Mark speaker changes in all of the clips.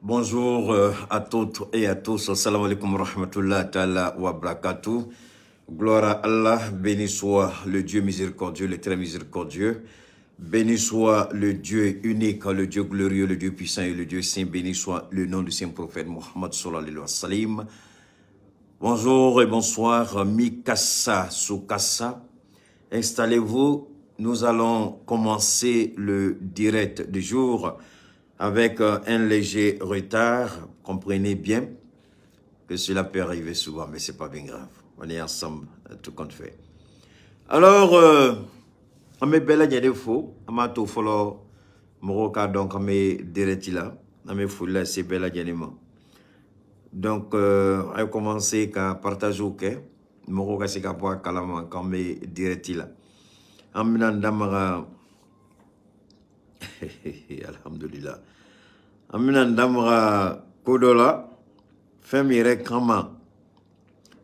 Speaker 1: Bonjour euh, à toutes et à tous. Assalamu alaikum rahmatullah ta'ala wa barakatuh. Gloire à Allah, béni soit le Dieu miséricordieux, le très miséricordieux. Béni soit le Dieu unique, le Dieu glorieux, le Dieu puissant et le Dieu saint. Béni soit le nom du saint prophète Mohammed sallallahu alayhi wa Bonjour et bonsoir, Mikassa Soukassa. Installez-vous, nous allons commencer le direct du jour avec euh, un léger retard. Comprenez bien que cela peut arriver souvent, mais c'est pas bien grave. On est ensemble, tout compte fait. Alors, euh, ame bɛɛ de fo an b'a tout fɔlɔ mɔgɔw k'a dɔn k'an bɛ dɛrɛti la an bɛ foli lase c'est lajɛlen ma donc euh, a commencé à partager kɛ mɔgɔw ka c'est qu'à boire a on k'an bɛ dɛrɛti la En bɛna n alhamdulillah an bena n damaga ko dɔ la fɛn min yɛrɛ kama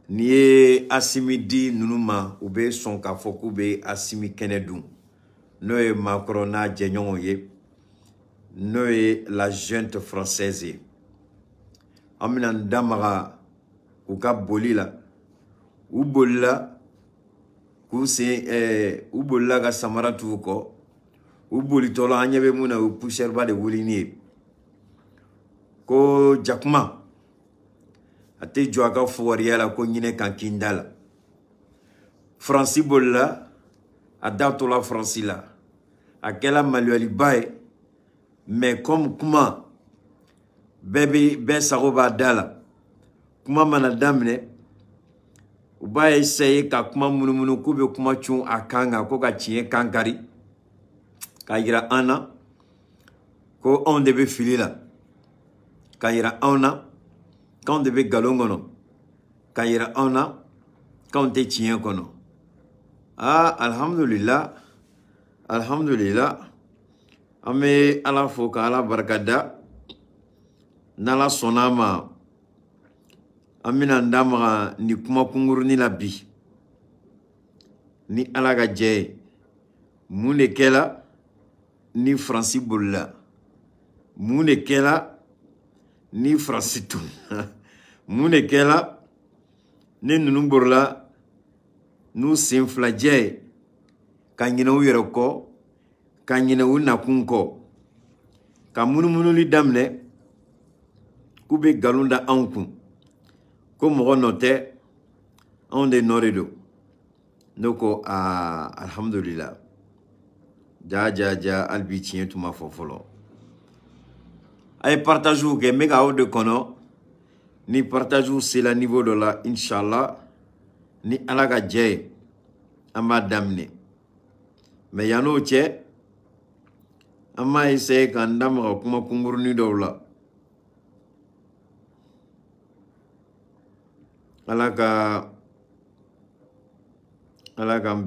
Speaker 1: n'i ye asimi di nunu ma u bɛ sɔn k'a fɔ k'u bɛ asimi kɛnɛ dun n'o ye maakɔrɔ n'a jɛɲɔgɔnw ye n'o ye la jeune française ye an bena n damaga u ka boli la u bolila k'u sen eh, u bolila ka samara t'u kɔ u bolitɔla an ɲɛ bɛ mun na o pusɛriba de welini ye ko jakuma a tɛ jɔ a ka fowariya la ko ɲinɛ kan kin da la faransi bolila a da tola faransi la a kɛla maliyaliba ye mɛ kɔmi kuma bɛɛ bɛ bɛɛ sago b'a da la kuma mana daminɛ u b'a essaye ka kuma munumunu k'u bɛ kuma cun a kan kan ko ka tiɲɛ kankari k'a yira an na ko anw de bɛ fili la k'a yira anw na k'anw de bɛ nkalon kɔnɔ k'a yira anw na k'anw tɛ tiɲɛ kɔnɔ aa alihamudulila alihamudulila an bɛ ala fo ka ala barikada n'ala sɔnna a ma an bɛna n da maga nin kuma kunkurunin la bi ni ala ka jɛ ye mun de kɛra ni faransi bolila mun de kɛla ni faransi tununa mun de kɛla ni ninnu borila n'u sen filajɛ ye ka ɲinɛ u yɛrɛ kɔ ka ɲinɛ u nakun kɔ ka munumunuli daminɛ k'u bɛ nkalon da anw kun ko mɔgɔ nɔ tɛ anw de nɔ de don ne ko aa alihamudulila ja ja ja albi, ma fɔ fɔlɔ a ye paritaziw kɛ de kɔnɔ ni c'est sela niveau de la inshallah ni alaga ka jɛ ye an b'a daminɛ mɛ yann'o cɛ an m'a essaye k'an damaga kuma kunkurunin dɔw la ala ka ala k'an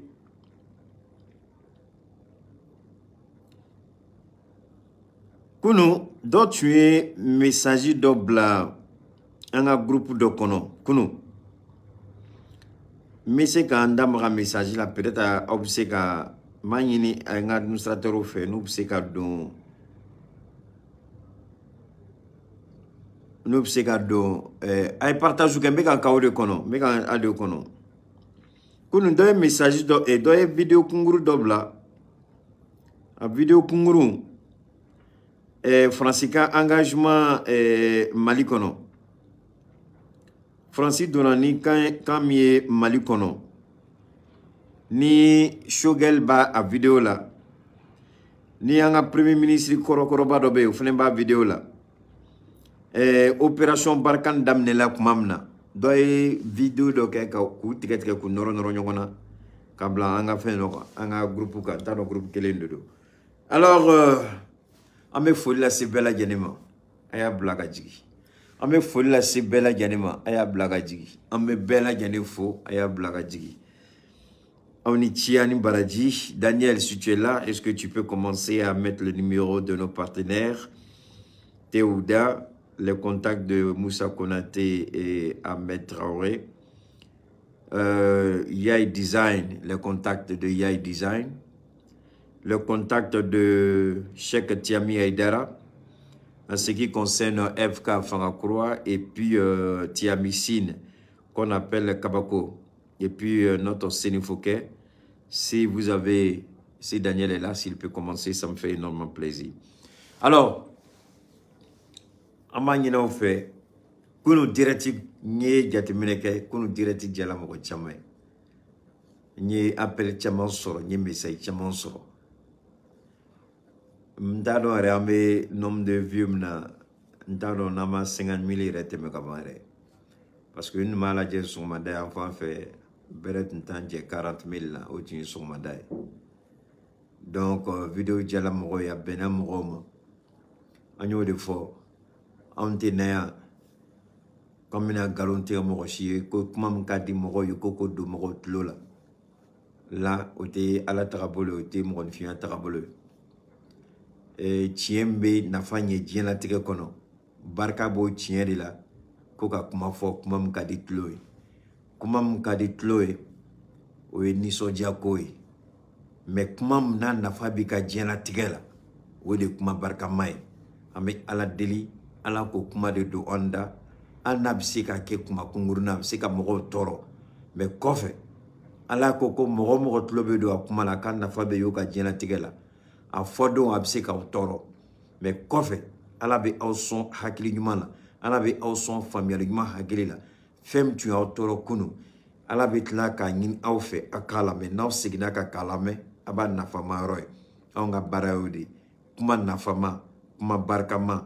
Speaker 1: Kunu, dɔ tun ye mesaji dɔ bila an ka gurupu dɔ kɔnɔ. Kunu, n bɛ se ka n da maga mesaji la peut-être aw bɛ se ka n b'a ɲini an ka administrateur fɛ n'u bɛ se ka don n'u bɛ se ka don ɛɛ a ye partage kɛ n bɛ ka n k'aw de kɔnɔ n bɛ ka n a de kɔnɔ. Kunu dɔ ye mesaji dɔ e dɔ ye video kunkuru dɔ bila a video kunkuru Eh, Francisca engagement eh, mali kɔnɔ Francis Donani quand quand mali ni Shogelba b'a a vidéo là ni anga premier ministre kɔrɔkɔrɔba dɔ bɛ yen b'a video la eh, opération barkan daminɛla kuma min na dɔ ye video dɔ kɛ ka k'u tigɛtigɛ k'u nɔrɔnɔrɔ ɲɔgɔn na ka bila ka groupe alors euh, an bɛ foli lase bɛɛ lajɛlen ma a y'a bila ka jigin an bɛ foli lase bɛɛ lajɛlen ma a y'a bila ka jigin an bɛ daniel si tu es là est ce que tu peux commencer à mettre le numéro de nos partenaires théouda le contact de Moussa Konate et Ahmed Traoré. Euh, Yai Design, le contact de Yai Design le contact de Cheikh Tiami Aidara en ce qui concerne FK Fangakroa et puis euh, Tiami Sine qu'on appelle Kabako et puis euh, notre Sénifouquet. Si vous avez, si Daniel est là, s'il peut commencer, ça me fait énormément plaisir. Alors, Amani n'a fait, kunu direti nye nous kɛ kunu direti nous mɔgɔ nous ye n ye appel caman message n t'a dɔn yɛrɛ an bɛ nombre de vues min na n t'a dɔn n'an ma cinquante mille yɛrɛ tɛmɛ ka ban yɛrɛ parce que n tun b'a lajɛ sɔgɔmada yan fan fɛ bɛrɛ tun t'an jɛ quarante mille la o tun ye sɔgɔmada ye donc euh, vidéo jala mɔgɔw ye a bɛnna mɔgɔw ma an y'o de fɔ anw tɛ na yan k'an bɛna nkalon tigɛ mɔgɔ si ye ko kuma min ka di mɔgɔw ye ko k'o don mɔgɔw tulo la la o tɛ ala tagabolo ye o tɛ mɔgɔninfinya tagabolo ye. Eh, tiɲɛ min bɛ nafa ɲɛ diɲɛlatigɛ kɔnɔ barika b'o tiɲɛ de la ko ka kuma fɔ kuma min ka di tulo ye kuma min ka di tulo ye o ye nisɔndiya ko ye mɛ kuma min n'a nafa b'i ka diɲɛlatigɛ la o de ye kuma barikama ye an bɛ ala deli ala k'o kuma de don an da hali n'a bɛ se ka kɛ kuma kunkurunin a bɛ se ka mɔgɔw tɔɔrɔ mɛ kɔfɛ ala ko ko mɔgɔ mɔgɔ tulo bɛ don a kuma la k'a nafa bɛ y'o ka diɲɛlatigɛ la a fɔ don a bɛ se k'aw tɔɔrɔ mɛ kɔfɛ ala bɛ aw sɔn hakili ɲuman na ala bɛ aw sɔn faamuyali ɲuman hakili la fɛn min tun y'aw tɔɔrɔ kunun ala bɛ tila k'a ɲini aw fɛ a k'a lamɛn n'aw seginna ka k'a lamɛn a b'a nafama yɔrɔ ye anw ka baara y'o de ye kuma nafama kuma barikama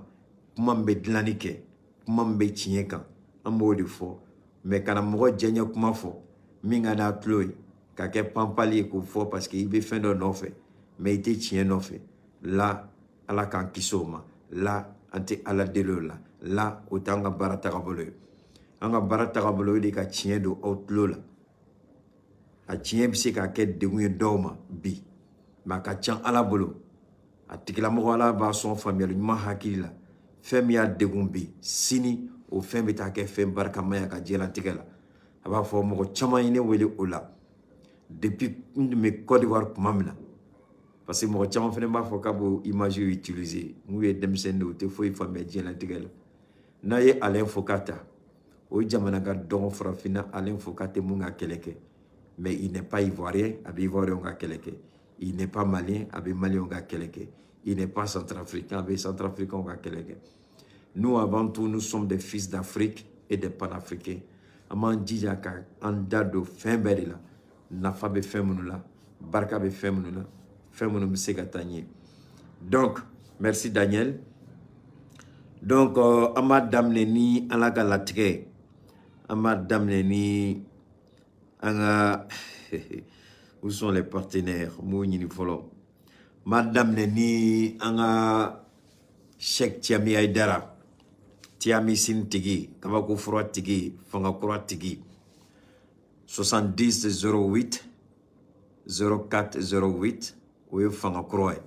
Speaker 1: kuma min bɛ dilanni kɛ kuma min bɛ tiɲɛ kan an b'o de fɔ mɛ kana mɔgɔ jɛɲɛ kuma fɔ min ka n'a tulo ye ka kɛ panpali ye k'o fɔ paseke i bɛ fɛn dɔ nɔfɛ mɛ i tɛ tiɲɛ nɔfɛ la ala k'an kisi o ma la an tɛ ala deli o la la o t'an ka baara tagabolo ye an ka baara tagabolo o de ka tiɲɛ don aw tulo la a tiɲɛ bɛ se ka kɛ degun ye dɔw ma bi mɛ a ka can ala bolo a tigilamɔgɔ ala b'a sɔn faamuyali ɲuman hakili la fɛn min y'a degun bi sini o fɛn bɛ taa kɛ fɛn barikama ye a ka diɲɛlatigɛ la a b'a fɔ mɔgɔ caman ye ne wele o la depuis n tun bɛ Côte d'Ivoire tuma min na parce que mɔgɔ caman fana b'a fɔ k'a b'o image utiliser n'u ye denmisɛnnin de u tɛ foyi faamuya diɲɛlatigɛ la n'a ye Alain Foka ta o jamana ka dɔgɔ farafinna Alain Foka tɛ mun ka kɛlɛ kɛ mais il n'est pas ivoirien a bɛ ivoirienw ka kɛlɛ kɛ il n'est pas malien a bɛ maliyɛnw ka kɛlɛ kɛ il n'est pas centrafricain a bɛ centrafricains ka kɛlɛ kɛ nous avant tout nous sommes des fils d'Afrique et des panafricains an b'an jija ka an da don fɛn bɛɛ de la nafa bɛ fɛn minnu la barika bɛ fɛn minnu na femme moi un donc merci daniel donc uh, an b'a daminɛ ni ala ka où sont les partenaires Mouni Nifolo. Madame Neni, n b'a daminɛ ni an Sintigi, sɛki tiami ayidara tiami tigi kabako 70 08 04 08 o ye fanga kɔrɔ ye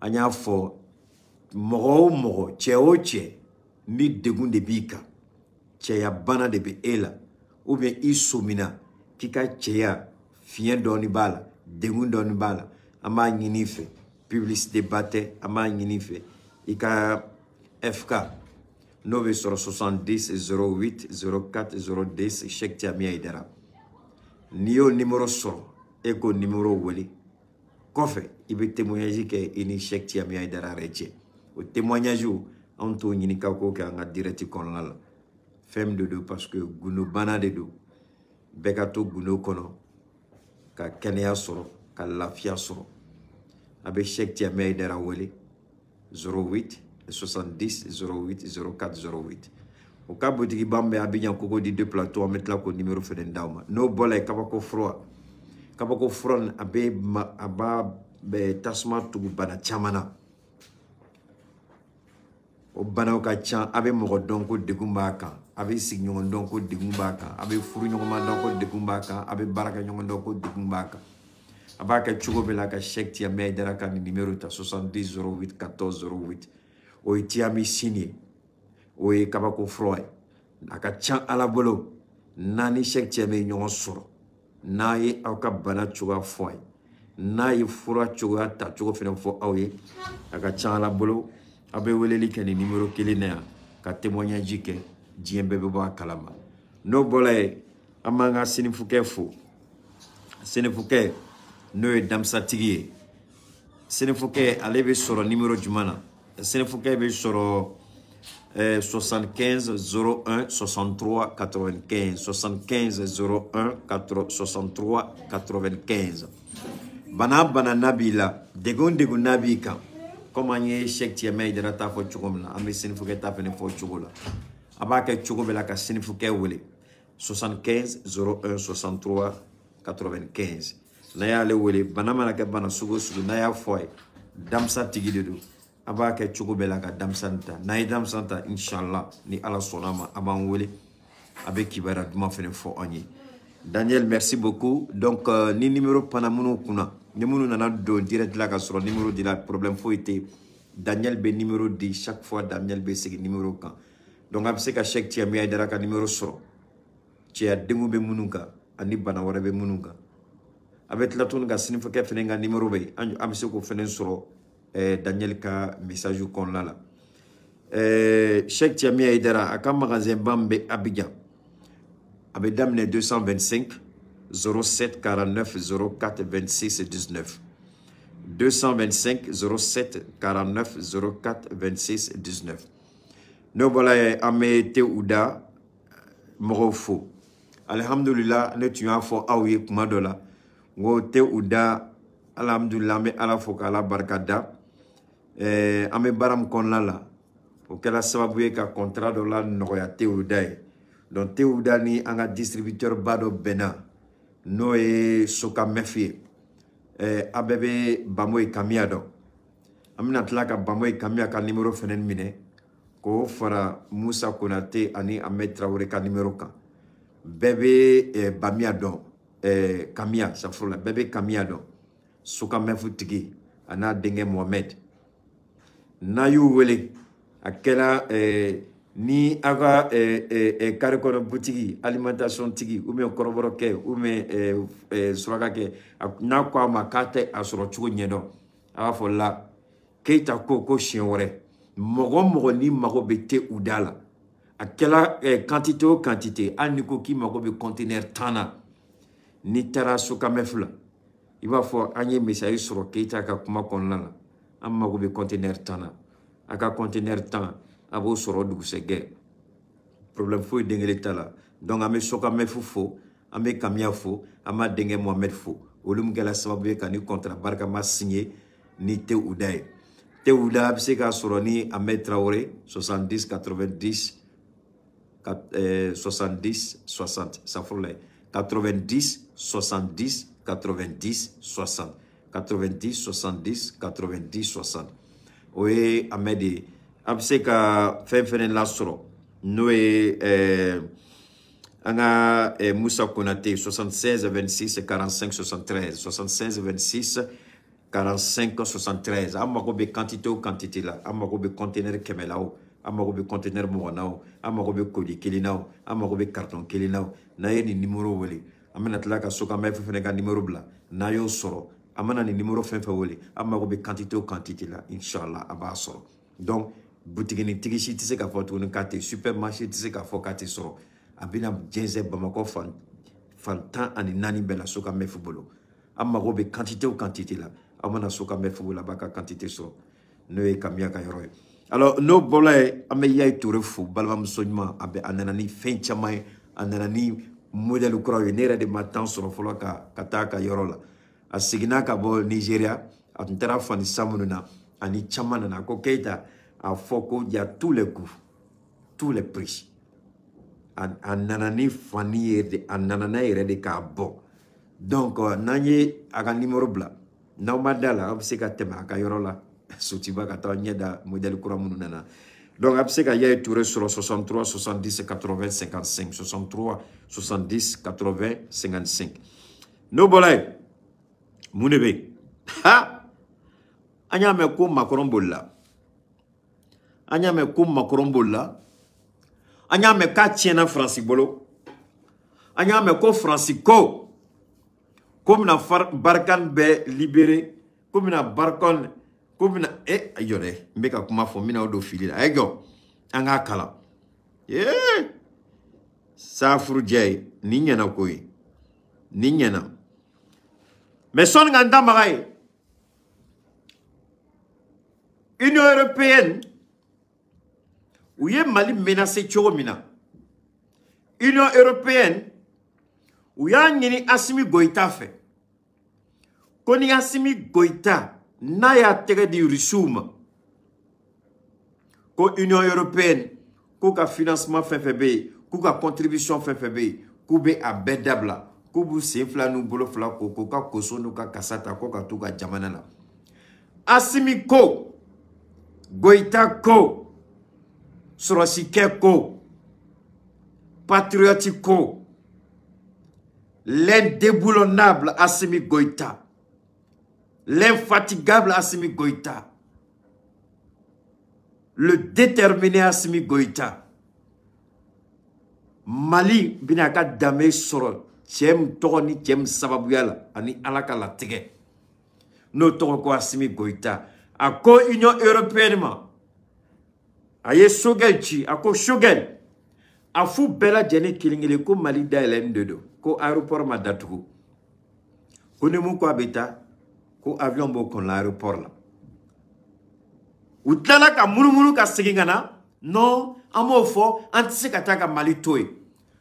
Speaker 1: an y'a fɔ mɔgɔ o mɔgɔ cɛ o cɛ n bɛ degun de b'i kan cɛya bana de bɛ e la i somina k'i ka cɛya fiɲɛ dɔɔni b'a la degun dɔɔni b'a la an b'a ɲini i fɛ publicité ba tɛ an b'a ɲini i fɛ i ka fk n'o bɛ sɔrɔ 70 08 04 010 chèque tiamiya idara n'i y'o nimoro sɔrɔ e k'o nimoro wele kɔfɛ i bɛ témoignage kɛ i ni Cheikh Tiamiya Haidara yɛrɛ cɛ o témoignage anw t'o ɲini ka k'o kɛ an ka direct kɔnɔna la fɛn min de don parce que gundo bana de don bɛɛ ka to gundo kɔnɔ ka kɛnɛya sɔrɔ ka lafiya sɔrɔ a bɛ Cheikh Tiamiya Haidara wele 08 70 08 04 08 o ka butigiba min bɛ Abidjan Cocody 2 plateau an bɛ tila k'o numéro fana d'aw ma n'o bɔra yen kabako fura kabako fura nin a bɛ ma a b'a tasuma tugu bana caman na o banaw ka ca a bɛ mɔgɔ dɔn ko degun b'a kan a bɛ sigiɲɔgɔn dɔn ko degun b'a kan a bɛ furu ɲɔgɔnma dɔn ko degun b'a kan a bɛ baarakɛ ɲɔgɔn dɔn ko degun b'a kan a b'a kɛ cogo bɛɛ la ka sɛki tiya mɛ dara ka nin nimero ta 70 08 14 08 o ye tiyami sini ye o ye kabako fura ye a ka ca ala bolo naani sɛki tiya mɛ ɲɔgɔn sɔrɔ n'a ye aw ka bana cogoya fɔ a ye n'a ye fura cogoya ta cogo fɛnɛ fɔ aw ye a ka ca ala bolo aw bɛ weleli kɛ nin nimero kelen na yan ka témoignage kɛ diɲɛ bɛɛ bɛ bɔ a kalama n'o bɔla ye an b'an ka sinifukɛ fo sinifukɛ n'o ye damisatigi ye sinifukɛ ale bɛ sɔrɔ nimero juman na sinifukɛ bɛ sɔrɔ Euh, 75 01 63 95 75 01 4, 63 95 bana bana nabi la degun degun nabi kan comme an ye shek tiyɛmɛ idara ta fɔ cogo min na an bɛ sinifukɛ ta fɛnɛ fɔ cogo la a b'a kɛ cogo bɛɛ la ka sinifukɛ wele 75 01 63 95 n'a y'ale wele bana mana kɛ bana sugu o sugu n'a y'a fɔ a ye damisa tigi de don a b'a kɛ cogo bɛɛ la ka denmisɛnnin ta n'an ye denmisɛnnin ta inshallah ni ala sɔnna ma a b'an wele a bɛ kibaruya duman fana fɔ an ye daniel merci beaucoup donc euh, ni numéro pana minnu kunna ni minnu nana don direct la ka sɔrɔ numéro dira problème foyi tɛ yen daniel bɛ numéro di chaque fois daniel bɛ segin numéro kan donc a bɛ se ka chèque cɛ min a dara ka numéro sɔrɔ cɛya denw bɛ minnu kan ani bana wɛrɛ bɛ minnu kan a bɛ tila tuguni ka sinifɔkɛ fana ka numéro bɛ yen an bɛ se k'o fana sɔrɔ Eh, daniel ka message kɔnɔna la eh, shek tiamia idara a ka magasin ban bɛ 225 07 49 04 26 19 225 07 49 04 26 19 Nous voilà yen eh, an bɛ Alhamdulillah ne tun y'a fɔ aw ye eh, an bɛ baara min kɔnɔna la o kɛra sababu ye ka kɔntara dɔ la nɔgɔya tewuda ye donc tewuda ni an ka distributeur ba dɔ bɛnna n'o ye soka mɛf ye eh, a bɛɛ bɛ bamoyi kamiya dɔn an bɛna tila ka bamoyi kamiya ka nimero fɛnɛ minɛ k'o fara musa konate ani ahmed traore ka nimero kan bɛɛ bɛ eh, bamiya dɔn eh, kamiya safurula bɛɛ bɛ kamiya dɔn soka mɛf tigi a n'a denkɛ mohamɛd n'a y'u wele a kɛra eh, ni aw ka eh, eh, kare eh, kɔnɔ butigi alimentation tigi ou bien kɔrɔbɔrɔkɛ ou bien eh, eh, surakakɛ n'a ko a ma k'a tɛ a sɔrɔ cogo ɲɛdɔn a b'a fɔ la keyita ko ko siɲɛ wɛrɛ mɔgɔ mɔgɔ ni mago bɛ te u da la a kɛra eh, quantité o quantité hali ni ko k'i mago bɛ conteneur tan na n'i taara sokamɛ fila i b'a fɔ an ye misali sɔrɔ keyita ka kuma kɔnɔna na an mago bɛ kɔntinɛri tan na a ka kɔntinɛri tan a b'o sɔrɔ dugusɛgɛ problème foyi den kelen t'a la donc an bɛ sokamɛfu fo an bɛ kamiya fo an b'a denkɛ mohamɛdi fo olu min kɛra sababu ye ka ni kɔntara barikama signé ni tewuda ye tewuda bɛ se k'a sɔrɔ ni ahmed traore 70 90 70 60 safurulayi 90 70 90 60 90 70 90 60 o ye amɛ de ye a bɛ se ka fɛn fɛnɛ lasɔrɔ n'o ye eh, an ka eh, musa konate 76 26 45 73 76 26 45 73 an mago bɛ kantite o kantite la an mago bɛ kɔntenɛri kɛmɛ la o an mago bɛ kɔntenɛri mɔgɔ na o an mago bɛ koli kelen na o an mago bɛ karitɔn kelen na o n'a ye nin nimoro wele an bɛna tila ka so kan bɛ fɛn fɛnɛ ka nimoro bila n'a y'o sɔrɔ a mana nin nimero fɛn fɛn wele an mago bɛ kantite o kantite la inshallah a b'a sɔrɔ donc butiginitigi si tɛ se k'a fɔ tuguni k'a tɛ supermarché tɛ se k'a fɔ k'a tɛ sɔrɔ a bɛna jɛnsɛn bamakɔ fan fan tan ani naani bɛɛ la sokamɛfu bolo an mago bɛ kantite o kantite la an mana sokamɛfu bolo a b'a ka kantite sɔrɔ n'o ye kamiya ka yɔrɔ ye alors n'o bɔla yen an bɛ yaye tore fo balimamuso ɲuman a bɛ a nana ni fɛn caman ye a nana ni modèle kuraw ye ne yɛrɛ de ma temps sɔrɔ fɔlɔ ka ka taa a ka yɔrɔ la. a seginna ka bɔ nigeria a tun taara fani sa minnu na ani caman nana ko keita a fɔ ko ja tous les coups tous les prix a, a nana ni fani ye de a nana n'a yɛrɛ de k'a bɔ donc euh, n'an ye a ka numéro bila n'aw ma da la aw bɛ se ka tɛmɛ a ka yɔrɔ la sotiba ka taa ɲɛ da modèle kura minnu nana donc a bɛ se ka yaye ture sɔrɔ 63 70 80 55 63 70 80 55 n'o bɔra yen. mun de bɛ yen ha an y'a mɛn ko makɔrɔn bolila an y'a mɛn ko makɔrɔn bolila an y'a mɛn k'a tiɲɛna faransi bolo an y'a mɛn ko faransi ko ko bɛna barikani bɛɛ libere ko bɛna barikani ko bɛna e jɔ dɛ n bɛ ka kuma fɔ n bɛna o don fili la a ye jɔ an k'a kalan ee saafurujɛ ye nin ɲɛna ko ye nin ɲɛna. mais sɔnni ka n da maga ye union européenne u ye mali menase cogo min na union européenne u y'a ɲini asimi goyita fɛ ko ni asimi goyita n'a y'a tɛgɛ di rusiw ma ko union européenne k'u ka financement fɛn fɛn bɛ yen k'u ka contribution fɛn fɛn bɛ yen k'u bɛ a bɛɛ dabila k'u b'u sen fila n'u bolo fila ko k'u ka koso n'u ka kasa ta ko ka t'u ka jamana na asimi ko goyita ko sɔrɔsikɛ ko patriote ko l'indéboulonnable Assimi Goïta, l'infatigable Assimi Goïta, le déterminé Assimi Goïta. Mali binaka dame soro cɛ min tɔgɔ ni cɛ min sababuya la ani ala ka latigɛ n'o tɔgɔ ko asimi goyita a ko union européenne ma a ye sogɛl ci a ko sogɛl a fu bɛɛ lajɛlen kelen kelen ko mali dayɛlɛni de don ko aéroport ma datugu ko ni mun ko a bɛ taa ko avion b'o kɔnɔ aéroport la u tilala ka munumunu ka segin ka na non an b'o fɔ an tɛ se ka taa ka mali to yen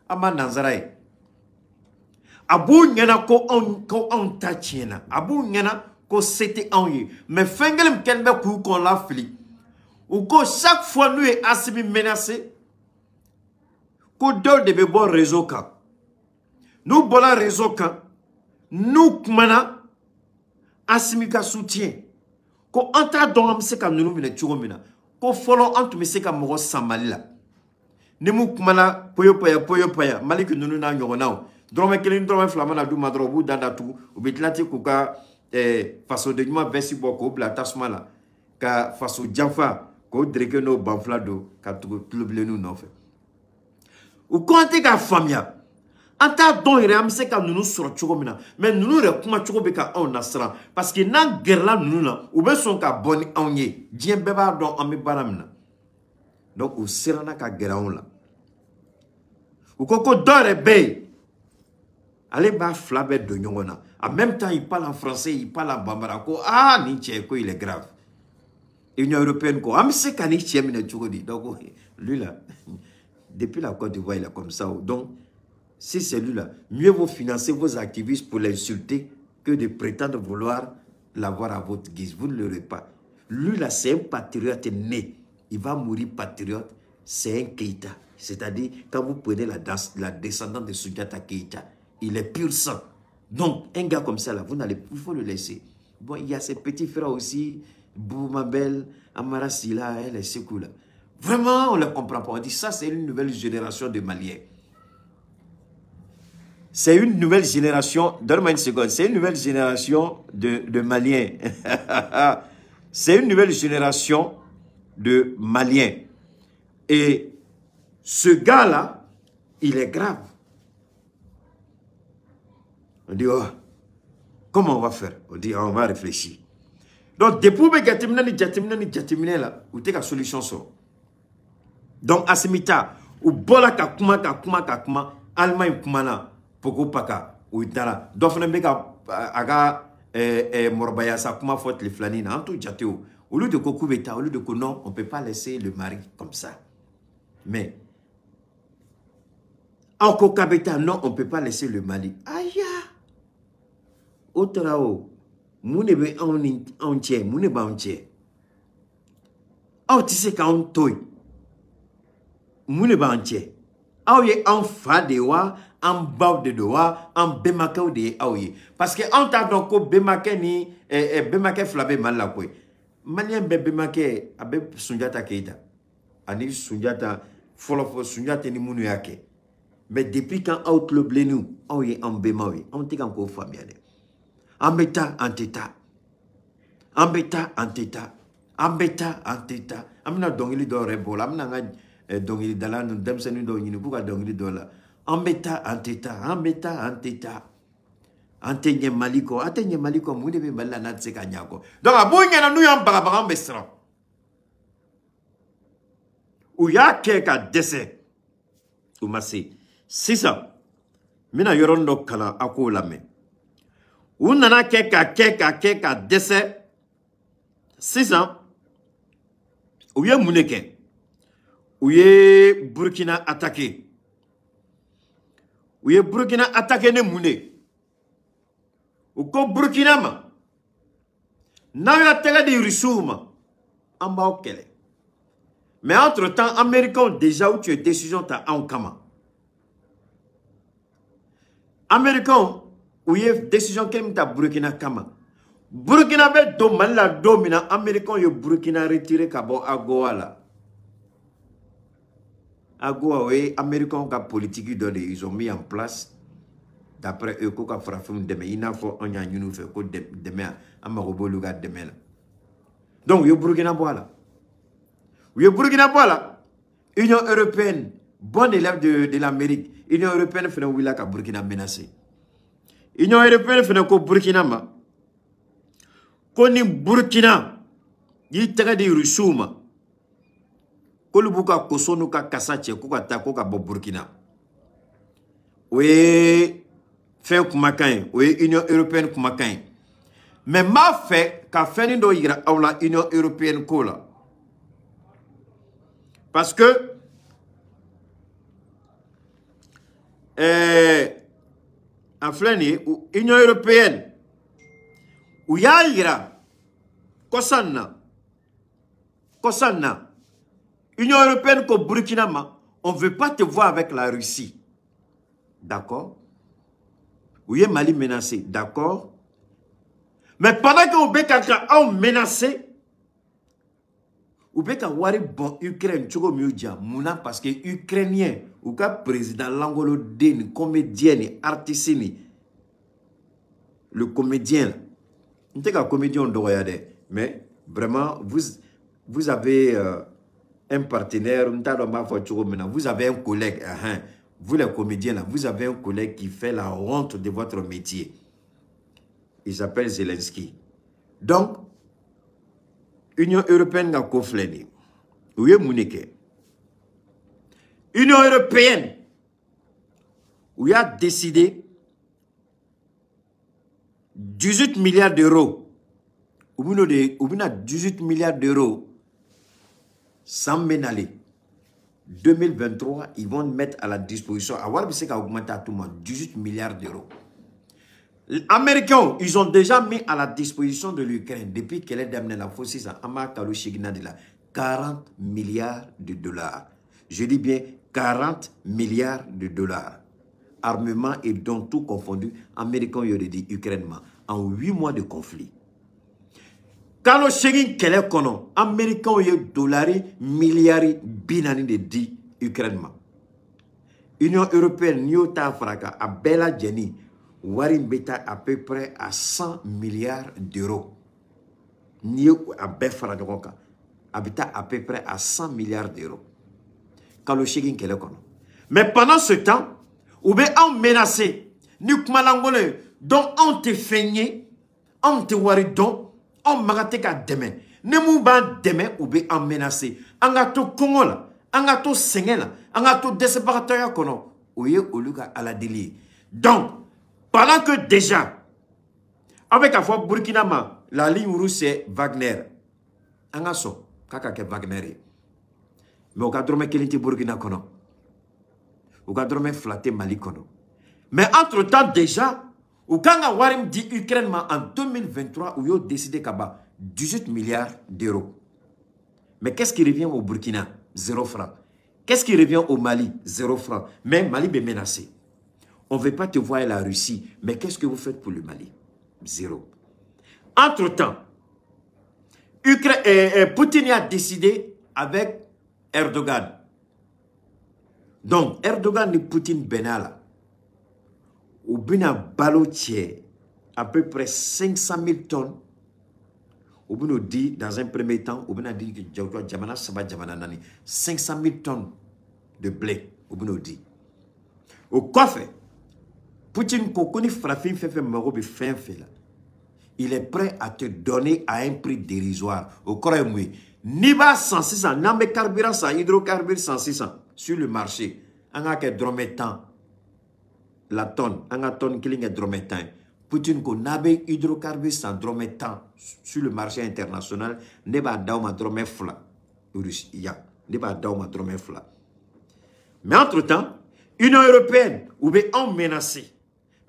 Speaker 1: an b'a nansara ye a b'u ɲɛna ko anw ko anw ta tiɲɛna a b'u ɲɛna ko se tɛ anw ye mɛ fɛn kelen min kɛlen bɛ k'u kɔn lafili u ko chaque fois n'u ye asibi menacé ko dɔw de bɛ bɔ réseau kan n'u bɔra réseau kan n'u kumana asimi ka soutien ko an t'a dɔn an bɛ se ka ninnu minɛ cogo min na ko fɔlɔ an tun bɛ se ka mɔgɔ san mali la ni mun kumana poyopaya poyopaya maliki ninnu n'a ɲɔgɔnnaw dɔrɔmɛ kelen dɔrɔmɛ fila mana d'u ma dɔrɔn u b'u da datugu u bɛ tila ten k'u ka ɛɛ eh, fasoden ɲuman vɛsi bɔ k'o bila tasuma la ka faso janfa k'o dereke n'o banfula don ka tugu tulobilenninw nɔfɛ u kɔnte k'a faamuya an t'a dɔn yɛrɛ an bɛ se ka ninnu sɔrɔ cogo min na mɛ ninnu yɛrɛ kuma cogo bɛ ka anw nasiran paseke n'an gɛrɛla ninnu na u bɛ sɔn ka bɔ ni anw ye diɲɛ bɛɛ b'a dɔn an bɛ baara min na donc u siranna ka gɛrɛ anw la u ko ko dɔ yɛrɛ bɛ yen Allez va flabette de Nyongona. en même temps il parle en français il parle en bambara Ah, aa il est grave union européenne ko donc lui là depuis la Côte d'Ivoire il est comme ça donc si c'est lui là mieux vous financer vos activistes pour l'insulter que de prétendre vouloir l'avoir à votre guise vous ne l'aurez pas lui là c'est un patriote né il va mourir patriote c'est un Keita c'est-à-dire quand vous prenez la, la descendante de Sujata Keita il est pur sang. Donc, un gars comme ça, là, vous n'allez il faut le laisser. Bon, il y a ses petits frères aussi, Boumabel, Amara Silla, elle, hein, est Vraiment, on ne le comprend pas. On dit, ça, c'est une nouvelle génération de Maliens. C'est une nouvelle génération, donne-moi une seconde, c'est une nouvelle génération de, de Maliens. c'est une nouvelle génération de Maliens. Et ce gars-là, il est grave. On dit, oh, comment on va faire On dit, oh, on va réfléchir. Donc, depuis que Jatimina ni Jatimina ni là, où t'es la solution sort. Donc, à ce Asimita, ou bola ka kuma ka kuma ka kuma, Allemagne kumana, poko paka, ou itala. Donc, on a ka aga eh, eh, morbaya sa kuma faute les flanines, en hein, tout jateo. Au lieu de beta au lieu de non, on ne peut pas laisser le mari comme ça. Mais, en beta non, on ne peut pas laisser le mari. Aïe! o tora o mun de bɛ anw ni anw cɛ mun de b'anw cɛ aw tɛ se k'anw to yen mun de b'an cɛ aw ye an fa de ye wa an baw de don wa an bɛnbakɛw de ye aw ye parce que anw t'a dɔn ko bɛnbakɛ ni eh, eh, bɛnbakɛ fila bɛ mali la koyi maliyɛn bɛɛ bɛnbakɛ a bɛ sunjata keyita ani sunjata fɔlɔfɔlɔ sunjata ni minnu y'a kɛ mɛ depuis quand aw tulo bilenniw aw ye an bɛnbaw ye anw tɛ kan k'o faamuya dɛ An bɛ taa an tɛ taa an bɛ taa an tɛ taa an bɛ taa an tɛ taa an bɛna dɔnkili dɔ yɛrɛ bɔ o la an bɛna an ka dɔnkilidala ninnu denmisɛnnin dɔw ɲini k'u ka dɔnkili dɔ la an bɛ taa an tɛ taa an bɛ taa an tɛ taa an tɛ ɲɛ mali kɔ an tɛ ɲɛ mali kɔ mun de bɛ mali la n'a tɛ se ka ɲɛ a kɔ donc a b'o ɲɛna n'u y'an bagabaga an bɛ siran u y'a kɛ ka dɛsɛ u ma se sisan n bɛna yɔrɔnin dɔ kalan a k'o lamɛn U nana kɛ ka kɛ ka kɛ ka dɛsɛ sisan u ye mun de kɛ u ye burukina attaqué. u ye burukina atake ni mun de u ko burukina ma n'aw y'a tɛgɛ di rusiw ma an b'aw entre temps américains déjà où tu es décision ta anw Américain américains u décision a kelen min Burkina kama Burkina Bé, domaine la don Américain, na Burkina retiré burukina retire ka bɔ agowa la agowa oui, Américain, ka ils ont mis en place d'après eux ko frappé farafinw dɛmɛ i n'a pas un y'a nous fait, fɛ demain, dɛmɛ le gars demain. donc yo Burkina burukina bɔ Burkina la la union européenne bon élève de, de l'amérique union européenne fait wulila ka Burkina menacer union européenne fana ko burkina ma ko ni burkina y'i tɛgɛ di rusiw ma k'olu b'u ka koso n'u ka kasa cɛ ko ka taa ko ka bɔ burkina o ye fɛn kumakan ye o ye union européenne kumakan ye mɛ n b'a fɛ ka fɛnnin dɔ yira aw la union européenne ko la parce que ɛɛ. Eh, Enfin, union européenne ou y'a Kosanna. kosanna, union européenne ko burkina on veut pas te voir avec la russie d'accord Oui, mali menacé d'accord mais pendant que vous bɛ menacé vous pouvez avoir wari ukraine parce que ukrainien ou président lankoloden ni comédien artiste le comédien n'était n comédien doit regarder, mais vraiment vous vous avez euh, un partenaire vous avez un collègue hein, hein. vous les comédiens là vous avez un collègue qui fait la honte de votre métier il s'appelle Zelensky donc union européenne n'a ko L'Union union européenne décidé 18 milliards d'euros 18 milliards d'euros sans ménager. 2023 ils vont mettre à la disposition avoir c'est augmenter à tout monde, 18 milliards d'euros. Les Américains, ils ont déjà mis à la disposition de l'Ukraine, depuis qu'elle est d'amener la fausse 40 milliards de dollars. Je dis bien 40 milliards de dollars. Armement et dont tout confondu, Américains, ont dit ukrainement en 8 mois de conflit. kalo quel est connons américains dollars... dollars milliards de ukraine union européenne Nyota Fraka, a Warim Beta à peu près à 100 milliards d'euros. Ni à Befara Nyogonka. Habita à peu près à 100 milliards d'euros. Kaloshigin Kelekono. Mais pendant ce temps, ou bien on menacé, ni Kumalangole, dont on te feigné, on te wari don, on magate ka demain. Ne mou demain ou bien on menacé. Angato Kongola, la, angato Sengela, angato Deséparateur Kono. Oye Oluka à la délire Donc, pendant que déjà, avec la fois burkina la ligne rouge c'est Wagner en ka Kaka Wagner mais vous pouvez dire kelen burkina Kono, Au cadre dɔrɔmɛ flatter mali Kono mais entre temps déjà vous pouvez Warim dit Ukraine en 2023 u a décidé 18 milliards d'euros mais qu'est-ce qui revient au Burkina zéro franc qu'est-ce qui revient au Mali zéro franc mais Mali est menacé on ne veut pas te voir la Russie, mais qu'est-ce que vous faites pour le Mali Zéro. Entre-temps, euh, euh, Poutine a décidé avec Erdogan. Donc, Erdogan et Poutine Benala, ou a balotier, à peu près 500 000 tonnes, au ont dit, dans un premier temps, ou dit que Djamana, 500 000 tonnes de blé, ou ont dit. Au coffre, Poutine ko il est prêt à te donner à un prix dérisoire Au kɔrɔ oui, n'iba ye n'i b'a carburant sans hydrocarbure san ans. sur le marché En a kɛ la tonne en a tonne qui kɛ dɔrɔmɛ Poutine ko n'a hydrocarbure sans drométan sur le marché international ne b'a d'aw ma dɔrɔmɛ fila mais entre temps Union européenne ou bien on menace.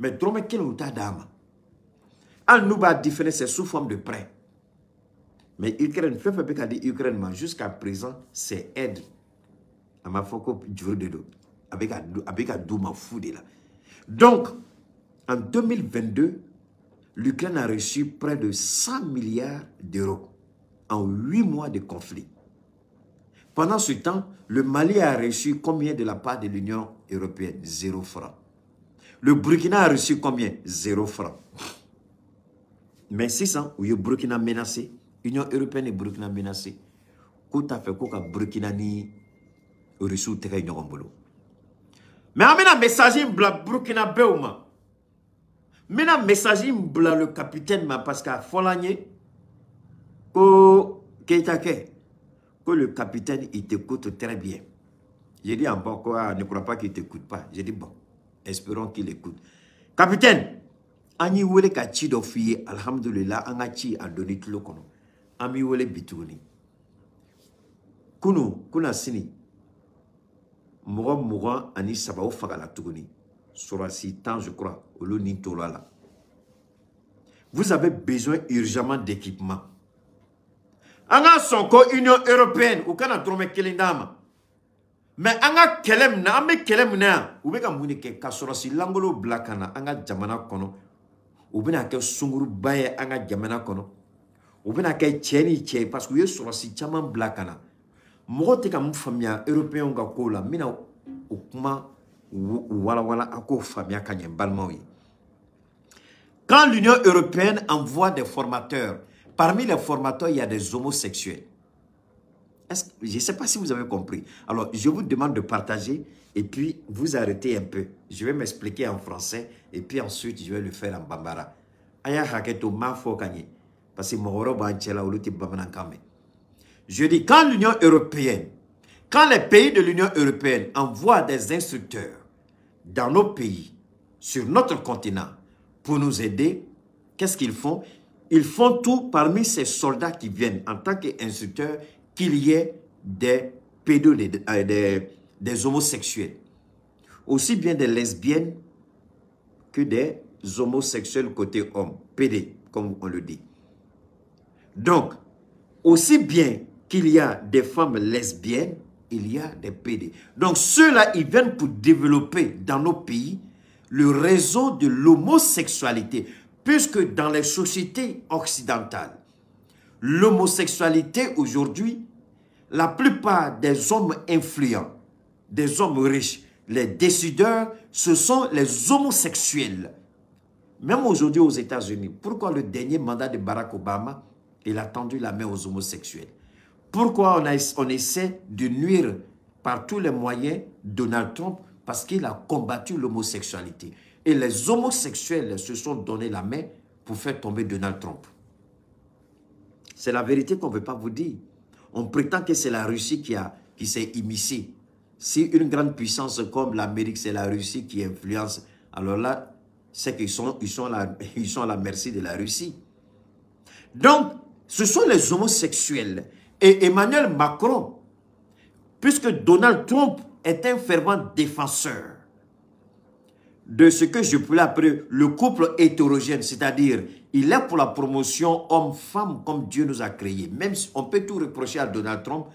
Speaker 1: Mais trop kelen t'a dama. nous c'est sous forme de prêt mais l'Ukraine, jusqu'à présent c'est aide ma donc en 2022 l'Ukraine a reçu près de 100 milliards d'euros en 8 mois de conflit. Pendant ce temps, le Mali a reçu combien de la part de l'Union européenne Zéro franc. Le Burkina a reçu combien Zéro franc. Mais 600 où le Burkina menacé Union européenne et Burkina menacé quest t'a fait ko ka Burkina ni Rusiw tɛgɛ ɲɔgɔn bolo mais an un message pour Burkina Burkina bɛɛw ma n un message pour le capitaine ma parce que le capitaine il t'écoute très bien j'ai dit en quoi ne crois pas qu'il t'écoute pas j'ai dit bon Espérons qu'il écoute. Capitaine, Ani wole wele ka f'i alhamdulillah, alihamudulila an ka a donni tulo Kono an b'i wele kunu kuna sini mɔgɔ mugan ani saba o fagala tuguni sɔrɔsi tan je crois olu ni la vous avez besoin urgemment d'équipement Anga sonko union européenne ou kana dɔrɔmɛ kelindama. mɛ an ka kɛlɛ min na an bɛ kɛlɛ min na yan u bɛ ka mun de kɛ ka sɔrɔsi langolo bila ka na an ka jamana kɔnɔ u bɛna kɛ sunkuruba ye an ka jamana kɔnɔ u bɛna kɛ cɛ ni cɛ ye paseke u ye sɔrɔsi caman bila ka na mɔgɔ tɛ ka mun faamuya erepeyɛnw ka kow la n bɛna o kuma u walawala a k'o faamuya ka ɲɛ n balimaw ye quand l'union européenne envoie des formateurs parmi les formateurs il y a des homosexuels je ne sais pas si vous avez compris. Alors, je vous demande de partager et puis vous arrêtez un peu. Je vais m'expliquer en français et puis ensuite, je vais le faire en bambara. Aya haketo Parce que Je dis, quand l'Union européenne, quand les pays de l'Union européenne envoient des instructeurs dans nos pays, sur notre continent, pour nous aider, qu'est-ce qu'ils font Ils font tout parmi ces soldats qui viennent en tant qu'instructeurs qu'il y ait euh, des des, homosexuels. Aussi bien des lesbiennes que des homosexuels côté homme, PD, comme on le dit. Donc, aussi bien qu'il y a des femmes lesbiennes, il y a des PD. Donc, ceux-là, ils viennent pour développer dans nos pays le réseau de l'homosexualité, puisque dans les sociétés occidentales, l'homosexualité aujourd'hui, la plupart des hommes influents, des hommes riches, les décideurs, ce sont les homosexuels. Même aujourd'hui aux États-Unis, pourquoi le dernier mandat de Barack Obama, il a tendu la main aux homosexuels Pourquoi on, essaie de nuire par tous les moyens Donald Trump parce qu'il a combattu l'homosexualité. Et les homosexuels se sont donné la main pour faire tomber Donald Trump. C'est la vérité qu'on ne veut pas vous dire. On prétend que c'est la Russie qui, qui s'est immiscée. Si une grande puissance comme l'Amérique, c'est la Russie qui influence, alors là, c'est qu'ils sont, ils sont, sont à la merci de la Russie. Donc, ce sont les homosexuels. Et Emmanuel Macron, puisque Donald Trump est un fervent défenseur de ce que je pourrais appeler le couple hétérogène, c'est-à-dire il est pour la promotion homme-femme comme Dieu nous a créé. Même si on peut tout reprocher à Donald Trump,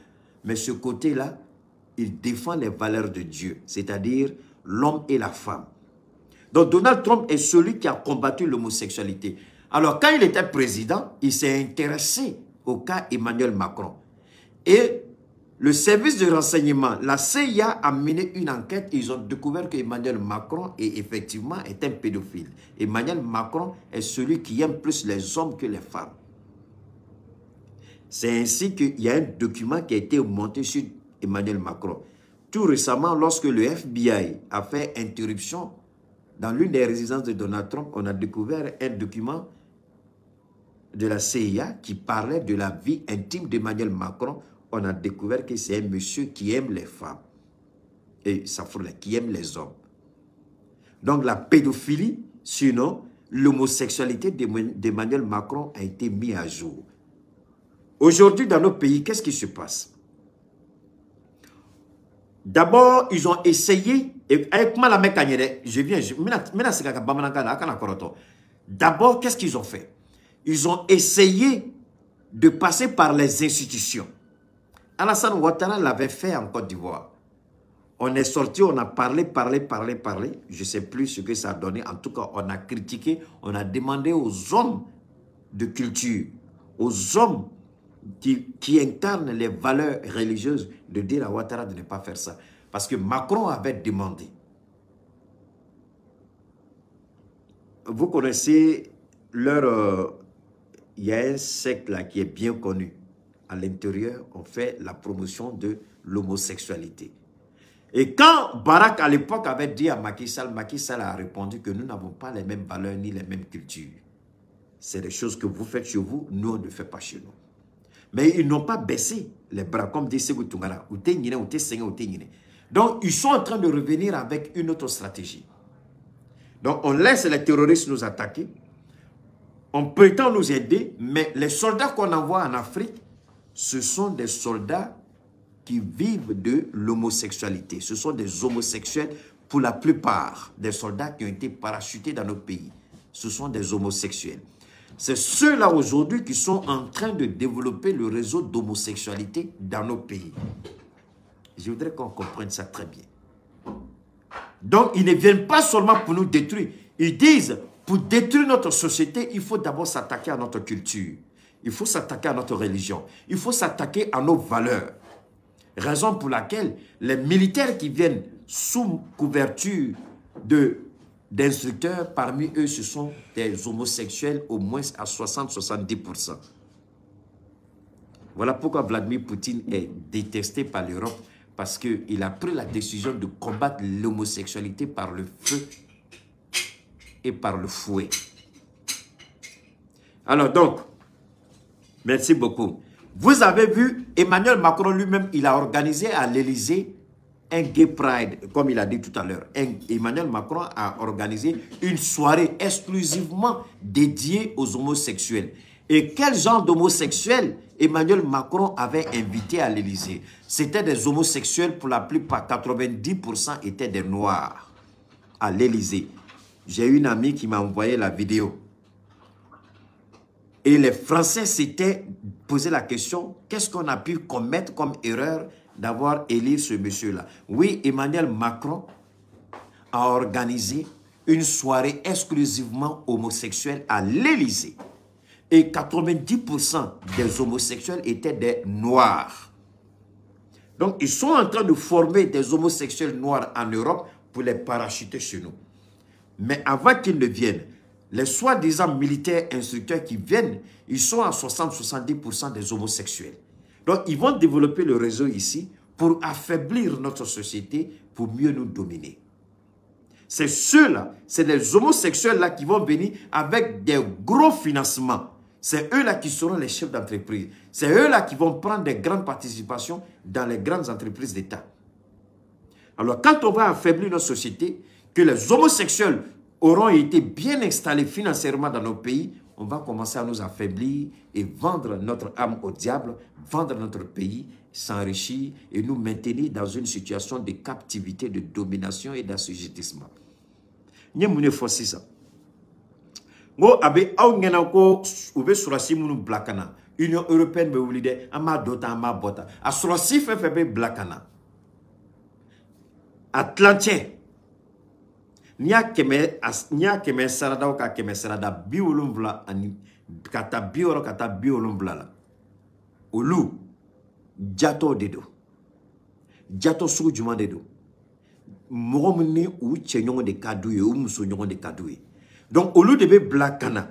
Speaker 1: mais ce côté-là, il défend les valeurs de Dieu, c'est-à-dire l'homme et la femme. Donc Donald Trump est celui qui a combattu l'homosexualité. Alors quand il était président, il s'est intéressé au cas Emmanuel Macron. Et le service de renseignement, la CIA a mené une enquête ils ont découvert que Emmanuel Macron est effectivement un pédophile. Emmanuel Macron est celui qui aime plus les hommes que les femmes. C'est ainsi qu'il y a un document qui a été monté sur Emmanuel Macron. Tout récemment, lorsque le FBI a fait interruption dans l'une des résidences de Donald Trump, on a découvert un document de la CIA qui parlait de la vie intime d'Emmanuel Macron on a découvert que c'est un monsieur qui aime les femmes. Et ça qui aime les hommes. Donc la pédophilie, sinon l'homosexualité d'Emmanuel Macron a été mise à jour. Aujourd'hui, dans nos pays, qu'est-ce qui se passe D'abord, ils ont essayé, et je viens, d'abord, qu'est-ce qu'ils ont fait Ils ont essayé de passer par les institutions. Alassane Ouattara l'avait fait en Côte d'Ivoire. On est sorti, on a parlé, parlé, parlé, parlé. Je ne sais plus ce que ça a donné. En tout cas, on a critiqué, on a demandé aux hommes de culture, aux hommes qui, incarnent les valeurs religieuses, de dire à Ouattara de ne pas faire ça. Parce que Macron avait demandé. Vous connaissez leur... Euh, il y a un secte là qui est bien connu à l'intérieur, on fait la promotion de l'homosexualité. Et quand Barack, à l'époque, avait dit à Macky Sall, Macky Sall a répondu que nous n'avons pas les mêmes valeurs ni les mêmes cultures. C'est des choses que vous faites chez vous, nous, on ne fait pas chez nous. Mais ils n'ont pas baissé les bras, comme dit Segou Tungara. Donc, ils sont en train de revenir avec une autre stratégie. Donc, on laisse les terroristes nous attaquer. On prétend nous aider, mais les soldats qu'on envoie en Afrique, ce sont des soldats qui vivent de l'homosexualité. Ce sont des homosexuels pour la plupart des soldats qui ont été parachutés dans nos pays. Ce sont des homosexuels. C'est ceux-là aujourd'hui qui sont en train de développer le réseau d'homosexualité dans nos pays. Je voudrais qu'on comprenne ça très bien. Donc, ils ne viennent pas seulement pour nous détruire. Ils disent, pour détruire notre société, il faut d'abord s'attaquer à notre culture. Il faut s'attaquer à notre religion. Il faut s'attaquer à nos valeurs. Raison pour laquelle les militaires qui viennent sous couverture d'instructeurs, parmi eux, ce sont des homosexuels au moins à 60-70%. Voilà pourquoi Vladimir Poutine est détesté par l'Europe parce qu'il a pris la décision de combattre l'homosexualité par le feu et par le fouet. Alors donc, Merci beaucoup. Vous avez vu, Emmanuel Macron lui-même, il a organisé à l'Elysée un gay pride, comme il a dit tout à l'heure. Emmanuel Macron a organisé une soirée exclusivement dédiée aux homosexuels. Et quel genre d'homosexuels Emmanuel Macron avait invité à l'Elysée? C'était des homosexuels, pour la plupart, 90% étaient des Noirs à l'Elysée. J'ai une amie qui m'a envoyé la vidéo. Et les Français s'étaient posé la question, qu'est-ce qu'on a pu commettre comme erreur d'avoir élu ce monsieur-là Oui, Emmanuel Macron a organisé une soirée exclusivement homosexuelle à l'Élysée. Et 90% des homosexuels étaient des Noirs. Donc, ils sont en train de former des homosexuels noirs en Europe pour les parachuter chez nous. Mais avant qu'ils ne viennent, les soi-disant militaires instructeurs qui viennent, ils sont à 60-70% des homosexuels. Donc, ils vont développer le réseau ici pour affaiblir notre société, pour mieux nous dominer. C'est ceux-là, c'est les homosexuels-là qui vont venir avec des gros financements. C'est eux-là qui seront les chefs d'entreprise. C'est eux-là qui vont prendre des grandes participations dans les grandes entreprises d'État. Alors, quand on va affaiblir notre société, que les homosexuels auront été bien installés financièrement dans nos pays, on va commencer à nous affaiblir et vendre notre âme au diable, vendre notre pays, s'enrichir et nous maintenir dans une situation de captivité, de domination et d'assujettissement. Nyemune ça. Ngo abe au ngena ko ube surasi munu blakana. Union européenne be wuli de ama A surasi fe fe be blakana. Atlantien n'i y'a kɛmɛ n'i y'a kɛmɛ saradaw ka kɛmɛ sarada bi wolonfila ani ka taa bi wɔɔrɔ ka taa bi wolonfila la olu jatɔ de don jatɔ sugu jumɛn de don mɔgɔ min ni u cɛɲɔgɔn de ka d'u ye u musoɲɔgɔn de ka d'u ye donc olu de bɛ bila ka na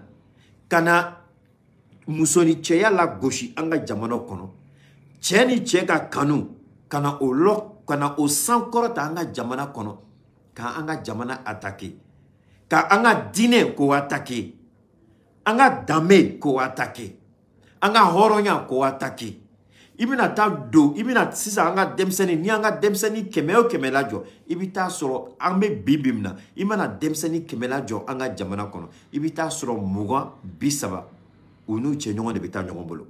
Speaker 1: ka na musonicɛya lagosi an ka jamana kɔnɔ cɛ ni cɛ ka kanu ka na o lɔ ka na o sankɔrɔta an ka jamana kɔnɔ k'an ka jamana atake ka an ka diinɛ k'o atake an ka danbe k'o atake an ka hɔrɔnya k'o atake i bɛna taa don i bɛna sisan an ka denmisɛnnin ni an ka denmisɛnnin kɛmɛ o kɛmɛ lajɔ i bɛ taa sɔrɔ an bɛ bi bi min na i mana denmisɛnnin kɛmɛ lajɔ an ka jamana kɔnɔ i bɛ taa sɔrɔ mugan bi saba u n'u cɛ ɲɔgɔn de bɛ taa ɲɔgɔn bolo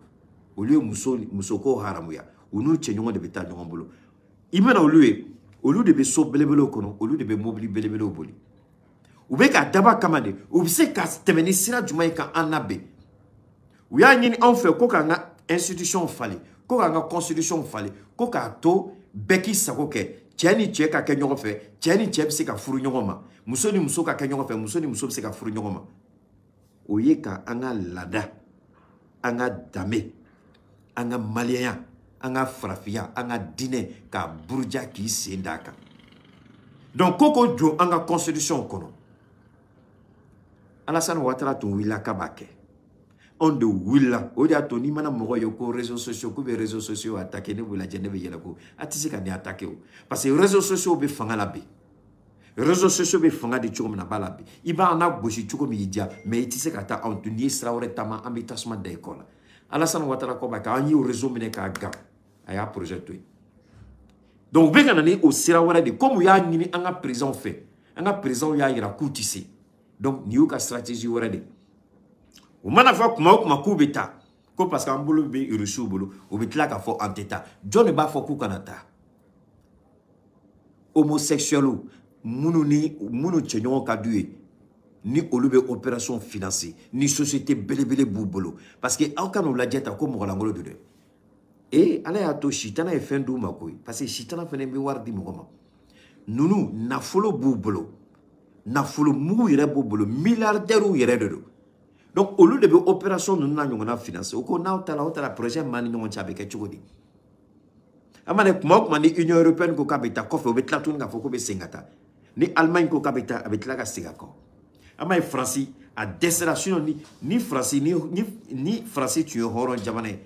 Speaker 1: olu ye muso musoko haramuya u n'u cɛ ɲɔgɔn de bɛ taa ɲɔgɔn bolo i mana olu ye olu de bɛ so belebelew kɔnɔ olu de bɛ mobili belebelew boli u bɛ k'a daba kama de u bɛ se ka tɛmɛ ni sira jumɛn ye ka an labɛn u y'a ɲini anw fɛ ko k'an ka institution falen ko k'an ka constitution falen ko k'a to bɛɛ k'i sago kɛ cɛ ni cɛ ka kɛ ɲɔgɔn fɛ cɛ ni cɛ bɛ se ka furu ɲɔgɔn ma muso ni muso ka kɛ ɲɔgɔn fɛ muso ni muso bɛ se ka furu ɲɔgɔn ma o ye ka an ka laada an ka danbe an ka maliyaya an ka farafinya an ka diinɛ k'a buruja k'i sen d'a kan donc ko ko don an ka constitution kɔnɔ alasani watara tun wulila k'a b'a kɛ anw de wulila o de y'a to n'i mana mɔgɔ ye ko réseaux sociaux k'u bɛ réseaux sociaux attaquer ne b'u lajɛ ne bɛ yɛlɛ ko a tɛ se ka nin attaquer o parce que réseaux sociaux bɛ fanga la bi réseaux sociaux bɛ fanga di cogo min na a b'a la bi i b'a n'a gosi cogo min y'i diya mais i tɛ se ka taa anw to n'i ye sira wɛrɛ taama an bɛ tasuma da i kɔ la alasani watara kɔ b'a kɛ an y'o réseau minɛ k'a gan a y'a projet to yen donc u bɛ ka na ni o sira wɛrɛ de komi u y'a ɲini an ka présidents fɛ an ka présidents y'a yira k'u tɛ se donc nin y'u ka stratégie wɛrɛ de u mana fɔ kuma o kuma k'u bɛ taa ko parce que an bolo bɛ rusiw bolo u bɛ tila k'a fɔ an tɛ taa jɔn de b'a fɔ k'u kana taa homosexuels minnu ni minnu cɛɲɔgɔn ka d'u ye ni olu bɛ opération financer ni société belebele b'u bolo parce que aw kan'u lajɛ tan ko mɔgɔlankolon don dɛ ala y'a to sitana ye fɛn d'u ma koyi parce que sitana fɛnɛ bɛ wari di mɔgɔ ma ninnu nafolo b'u bolo nafolo mugu yɛrɛ b'u bolo miliyardɛriw yɛrɛ de don donc olu de bɛ opération ninnu na ɲɔgɔnna finance o ko n'aw taara aw taara projet min b'an ni ɲɔgɔn cɛ a bɛ kɛ cogo di an mana kuma o kuma ni union européenne ko k'a bɛ taa kɔfɛ o bɛ tila tuguni k'a fɔ k'o bɛ segin ka taa ni allemagne ko k'a bɛ taa a bɛ tila ka segin a kɔ an b'a ye faransi a dɛsɛra sinon ni ni faransi ni ni ni faransi tun ye hɔrɔn jamana ye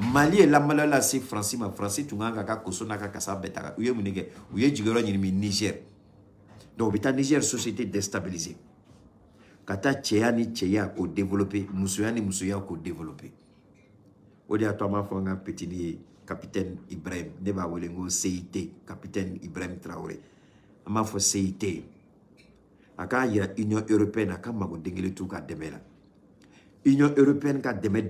Speaker 1: mali la malala c'est français. ma français, tun ka koso n'a ka donc Niger, société déstabilisée. kata ni développer musoya ni musoya développer Odia capitaine ibrahim ne CIT capitaine ibrahim traoré ma CIT a union européenne a mago ka union européenne ka Demet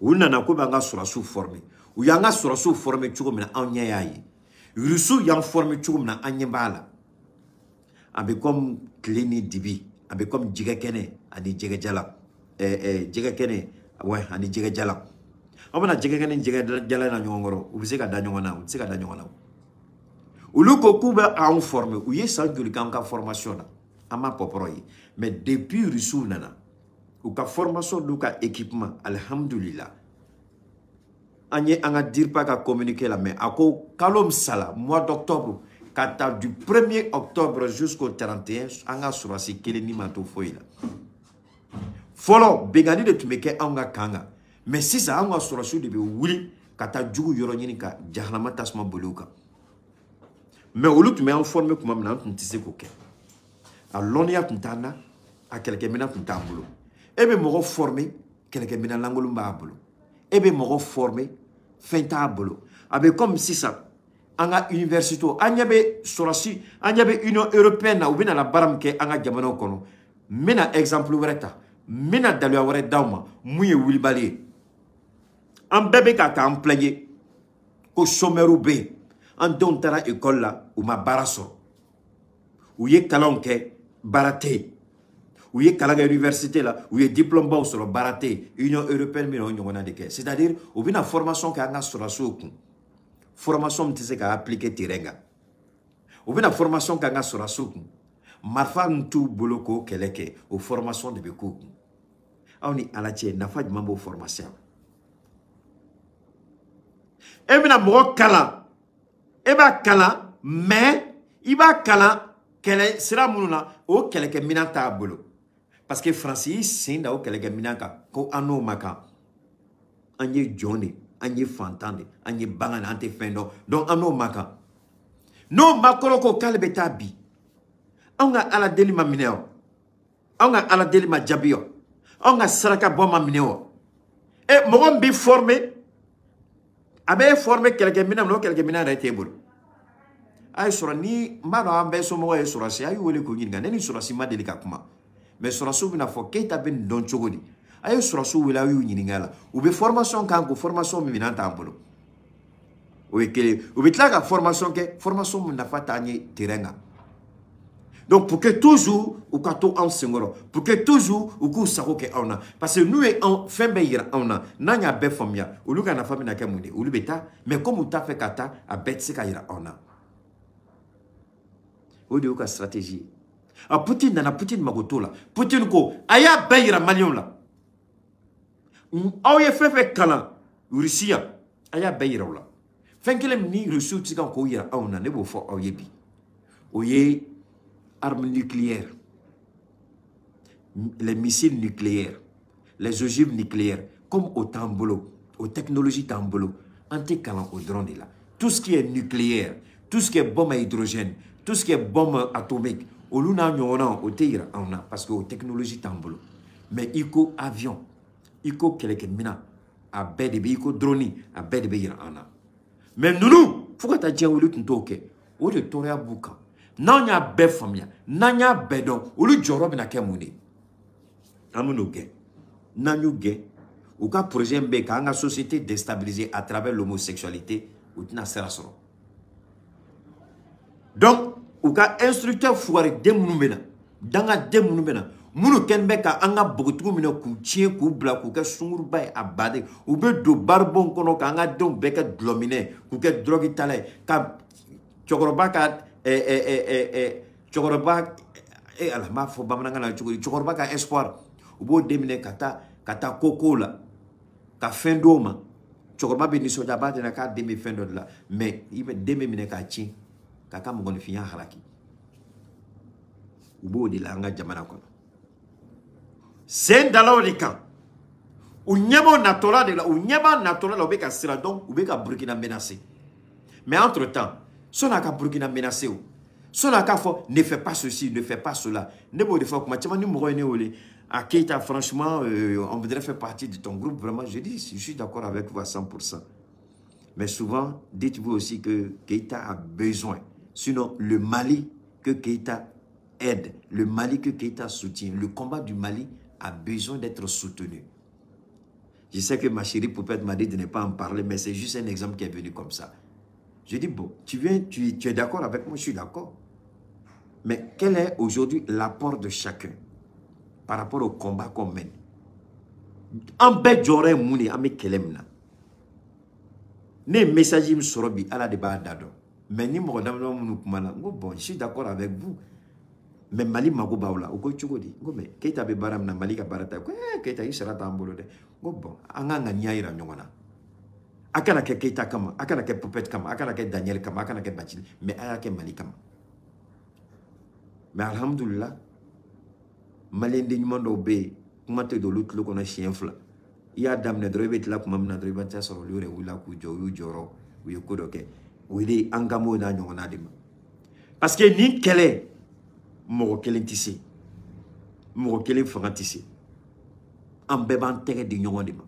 Speaker 1: u nana ko b'an ka sɔrɔsiw forme u y'an ka sɔrɔsiw forme cogo min na anw ɲɛ y'a ye rusiw y'an forme cogo min na an ɲɛ b'a la a bɛ comme tile ni dibi a bɛ comme jɛgɛkɛnɛ ani jɛgɛjala ɛɛ ɛɛ jɛgɛkɛnɛ wɛ ani jɛgɛjala aw bɛna jɛgɛkɛnɛ ni jɛgɛjala na ɲɔgɔn kɔrɔ u bɛ se ka da ɲɔgɔn na u tɛ se ka da ɲɔgɔn na olu ko k'u bɛ anw forme u ye san joli k'an ka formation na an ma pɔpɔrɔ ye mais depuis rusiw nana u ka formation d'u ka équipement alihamdulila an ye an ka diripa ka communiqué la mais a ko kalo min sala mois d'octobre ka ta du 1er octobre jusqu'au 31 an ka surasi kelen ni ma to foyi la fɔlɔ bengani de tun bɛ kɛ anw ka kan kan mɛ sisan anw ka sɔrɔsiw de bɛ wuli ka taa jugu yɔrɔ ɲini ka jahanama tasuma boli u kan mɛ olu tun bɛ an former tuma min na an tun tɛ se k'o kɛ a lɔnniya tun t'an na a kɛlɛkɛminɛn tun t'an bolo e bɛ mɔgɔ former kɛlɛkɛminɛn lankolon b'a bolo e bɛ mɔgɔ former fɛn t'a bolo a bɛ comme sisan an ka université an ɲɛ bɛ sɔrɔsi an ɲɛ bɛ union européenne na u bɛ na baara min kɛ an ka jamanaw kɔnɔ n bɛna exemple wɛrɛ ta n bɛna daluya wɛrɛ d'aw ma mun ye wulibali ye an bɛɛ bɛ ka k'an plaigne ko somɛriw bɛ yen an denw taara ekɔli la u ma baara sɔrɔ u ye kalanw kɛ baara tɛ yen u ye kalan kɛ université la u ye diplôme baw sɔrɔ baara tɛ yen union européenne bɛ ah, na o ɲɔgɔnna de kɛ c'est à dire u bɛna formation kɛ an ka sɔrɔdasiw kun formation min tɛ se ka appliquer terrain kan u bɛna formation kɛ an ka sɔrɔdasiw kun marifa min t'u bolo k'o kɛlɛ kɛ o formation de bɛ k'u kun aw ni ala cɛ nafa jumɛn b'o formation la e bɛna mɔgɔ kalan e b'a kalan mais i b'a kalan kɛlɛ sira minnu na o kɛlɛkɛminɛn t'a bolo paske faransi y'i sen da o kɛlɛkɛminɛn kan ko an n'o ma kan an ye jɔn de an ye fantan de an ye bagan de an tɛ fɛn dɔn donc an n'o ma kan n'o ma kɔrɔ ko k'ale bɛ taa bi anw ka ala deli ma minɛ o anw ka ala deli ma jaabi o anw ka saraka bɔ ma minɛ o e eh, mɔgɔ min b'i former a bɛ e former kɛlɛkɛminɛn min na o kɛlɛkɛminɛn yɛrɛ t'e bolo. a ye sɔrɔ ni n b'a dɔn an bɛɛ somɔgɔw ye sɔrɔsi a y'u wele k'u ɲininka ne ni sɔrɔsi ma deli ka kuma mɛ sɔrɔsiw bɛna fɔ keyita bɛ nin dɔn cogo di a ye sɔrɔsiw wele aw y'u ɲininka la u bɛ formation k'an kun formation min minɛn t'an bolo o ye kelen u bɛ tila ka formation kɛ formation min nafa t'an ye terrain kan donc pour que toujours u ka to anw senkɔrɔ pour que toujours u k'u sago kɛ anw na parce que n'u ye anw fɛn bɛɛ yira anw na n'an y'a bɛɛ faamuya olu ka nafa bɛna kɛ mun de olu bɛ taa mais comme u t'a fɛ ka taa a bɛɛ tɛ se ka yira anw na o de y'u ka stratégie ye a ah, poutine nana poutine magotola, putin poutine ko aya y'a bɛɛ la aw ye fɛn fɛn kalan rusi aya a y'a la fɛn ni rusiw tɛ k'o yira b'o fo bi mm, les missiles nucléaires les ogives nucléaires comme au tambolo, aux technologies Tambolo, t'an bolo au drone là. tout ce qui est nucléaire tout ce qui est bombe à hydrogène tout ce qui est bombe atomique olu n'a ɲɔgɔnna o tɛ yira anw na parce que o technologie t'an bolo mais i ko avion i ko kɛlɛkɛminan a bɛɛ de bɛ i ko drone a bɛɛ de bɛ yira an na mais ninnu fo ka taa diɲɛ wuli tun t'o kɛ o de tɔɔrɔya b'u kan n'anw y'a bɛɛ faamuya n'an y'a bɛɛ dɔn olu jɔyɔrɔ bɛna kɛ mun de an bɛ n'o gɛn n'an y'u gɛn u ka projet min bɛ yen k'an ka société déstabiliser à travers l'homosexualité u tɛna sira sɔrɔ donc u ka instructeur fugaridenw minnu bɛ na dangaden minnu bɛ na minnu kɛlen bɛ ka an ka bogotigiw minɛ k'u tiɲɛ k'u bila k'u kɛ sunkuruba ye a baden u bɛ don baribɔn kɔnɔ k'an ka denw bɛɛ kɛ dulɔminɛ k'u kɛ dulɔki tala ye ka cɛkɔrɔba ka ɛɛ ɛɛ ɛɛ cɛkɔrɔba e ala n b'a fɔ bamanankan na cogo di cɛkɔrɔba ka espoir u b'o den minɛ ka taa ka taa ko kow la ka fɛn d'o ma cɛkɔrɔba bɛ nisɔndiya a b'a dɛmɛ k'a den bɛ fɛn dɔ de la mɛ den bɛ minɛ k'a tiɲɛ k'a ka mɔgɔninfinya haraki u de la an ka jamana kɔnɔ sen dalaw de kan u de la u ɲɛma la u donc u bɛ ka menacer mais entre temps sɔnni a ka burukina menacer o sɔnni ne fait pas ceci ne fait pas cela ne b'o de fɔ kuma caman ni mɔgɔ à Keita, franchement, euh, on voudrait faire partie de ton groupe. Vraiment, je dis, je suis d'accord avec vous à 100%. Mais souvent, dites-vous aussi que Keita a besoin Sinon, le Mali que Keïta aide, le Mali que Keïta soutient, le combat du Mali a besoin d'être soutenu. Je sais que ma chérie Poupette m'a dit de ne pas en parler, mais c'est juste un exemple qui est venu comme ça. Je dis, bon, tu viens, tu, es d'accord avec moi, je suis d'accord. Mais quel est aujourd'hui l'apport de chacun par rapport au combat qu'on mène En j'aurais ah, mɛ ni mɔgɔ damadama minnu kumana n ko bɔn si d'accord avec vous mɛ mali mago b'aw la o ko cogo di n ko mɛ keyita bɛ baara min na mali ka baara ta ko ee keyita i sara t'an bolo dɛ n ko bɔn an k'an ka ɲɛ yira ɲɔgɔn na a kana kɛ keyita kama a kana kɛ popɛti kama a kana kɛ daniɛli kama a kana kɛ bacili mɛ a y'a kɛ mali kama mɛ alihamudulila maliyɛnden ɲuman dɔw bɛ yen kuma tɛ don olu tulo kɔnɔ siɲɛ fila i y'a daminɛ dɔrɔn i bɛ tila kuma min na dɔrɔn i bɛ taa sɔrɔ olu yɛrɛ wulila k'u jɔ u y'u jɔyɔrɔ u ye ko dɔ kɛ o ye an gamo n'a ɲɔgɔnna de ma parce que nin kɛlɛ mɔgɔ kelen tɛ se mɔgɔ kelen fanga tɛ se an bɛɛ b'an tɛgɛ di ɲɔgɔn de ma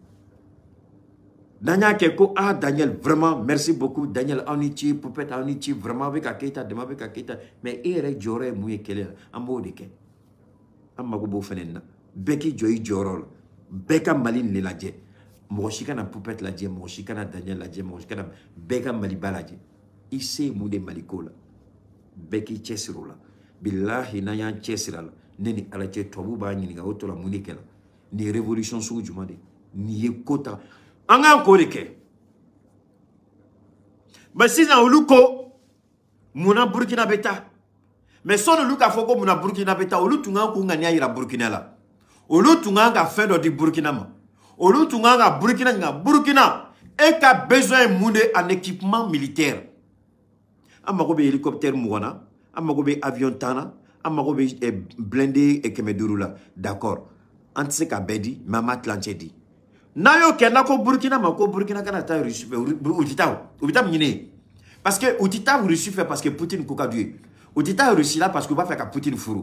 Speaker 1: n'an y'a kɛ ko ah daniel vraiment merci beaucoup daniel aw ni ce popɛte aw ni ce vraiment a bɛ ka kɛ tan dama bɛ ka kɛ tan mais e yɛrɛ jɔyɔrɔ ye mun ye kɛlɛ la an b'o de kɛ an mago b'o fana na bɛɛ k'i jɔ i jɔyɔrɔ la bɛɛ ka mali nin de lajɛ mɔgɔ si kana pupɛti lajɛ mɔgɔ si kana daniɛl lajɛ mɔgɔ si kana bɛɛ ka maliba lajɛ i se ye mun de maliko la bɛɛ k'i cɛsiri o la bilahi n'an y'an cɛsiri a la ne ni ala cɛ tubabu b'a ɲininka o tɔ la mun de kɛra nin ye révolution sugu jumɛn de nin ye ko ta an k'an k'o de kɛ mɛ sisan olu ko munna burukina bɛ taa mɛ sɔni olu k'a fɔ ko munna burukina bɛ taa olu tun kan k'u ŋaniya yira burukina la olu tun kan ka fɛn dɔ di burukina ma olu tun kan ka burukina ɲininka burukina e ka besoin ye mun de en équipement militaire an mago bɛ hélicoptère mugan na an mago bɛ avion tan na an mago bɛ eh, blindé kɛmɛ duuru la d'accord an tɛ se ka bɛɛ di mɛ an b'a tilancɛ di n'a y'o kɛ n'a ko burukina ma ko burukina kana taa rusi fɛ eh, u ti taa u bɛ taa mun ɲini ye parce que u ti taa rusi fɛ parce que poutine ko ka d'u ye u ti taa rusi la parce que u b'a fɛ ka poutine furu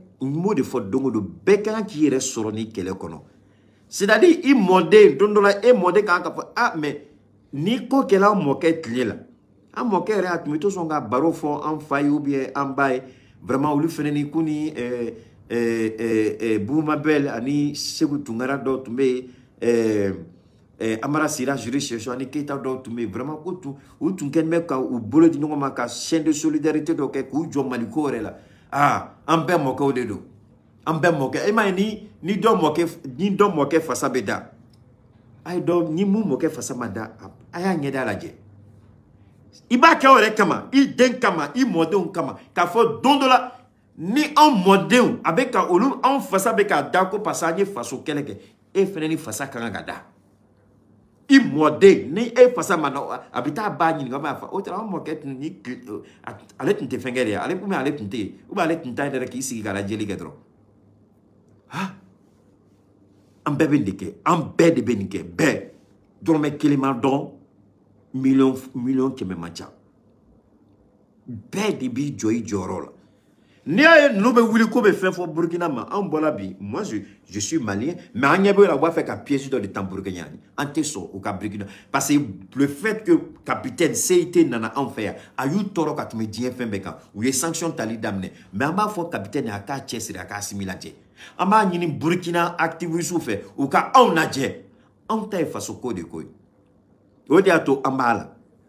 Speaker 1: n b'o de fɔ don o don bɛɛ kan k'i yɛrɛ sɔrɔ nin kɛlɛ kɔnɔ c'est à dire i mɔden don dɔ la e mɔden kan ka fɔ ah mais ni ko kɛra an mɔkɛ tile la an mɔkɛ yɛrɛ a tun bɛ to sɔn ka baro fɔ an fa ye oubien an ba ye vraiment olu fɛnɛ ni kuni ɛɛ ɛɛ ɛɛ bumabɛl ani segu tunkara dɔw tun bɛ yen ɛɛ ɛɛ amara sira juri sɛso ani keyita dɔw tun bɛ yen vraiment ko tun u tun kɛlen bɛ ka u bolo di ɲɔgɔn ma ka chaîne de solidarité dɔ kɛ k'u jɔ maliko yɛrɛ la aa. Ah! an bɛɛ mɔkɛw de don an bɛɛ mɔkɛ e m'a ye ni ni dɔ mɔkɛ ni dɔ mɔkɛ fasa bɛ da a dɔ ni mun mɔkɛ fasa ma da a y'a ɲɛda lajɛ i b'a kɛ o yɛrɛ kama i den kama i mɔdenw kama k'a fɔ don dɔ la ni anw mɔdenw a bɛ ka olu anw fasa bɛ k'a da ko parce an ye faso kɛlɛ kɛ e fana ni fasa ka kan ka da i mɔden ni e fasa ma na a bɛ taa ba ɲininka b'a fɔ o tɛ an mɔkɛ tun ni ale tun tɛ fɛnkɛ de ye ale komi ale tun tɛ yen u bɛ ale tun ta yɛrɛ k'i sigi k'a lajɛli kɛ dɔrɔn ha an bɛɛ bɛ nin de kɛ an bɛɛ de bɛ nin kɛ bɛɛ dɔrɔmɛ kelen ma dɔn miliyɔn miliyɔn kɛmɛ man ca bɛɛ de b'i jɔ i jɔyɔrɔ la Nyeye noube wile kowe fen fwa Burkina man anbola bi. Mwen jy, jy sy mali. Men anyebe wile wafen ka piyejit wote tamburkenyani. Ante sou ou ka Burkina. Pase le fèt ke kapiten seyite nan anfeya. Ayoutorok akme diye fen bekan. Ou ye sanksyon tali damne. Men anma fwa kapiten yaka chesri, yaka similade. Anma anye ni Burkina akti wisu fe. Ou ka anwade. Ante fwa sou kode koi. Ode ato anma ala.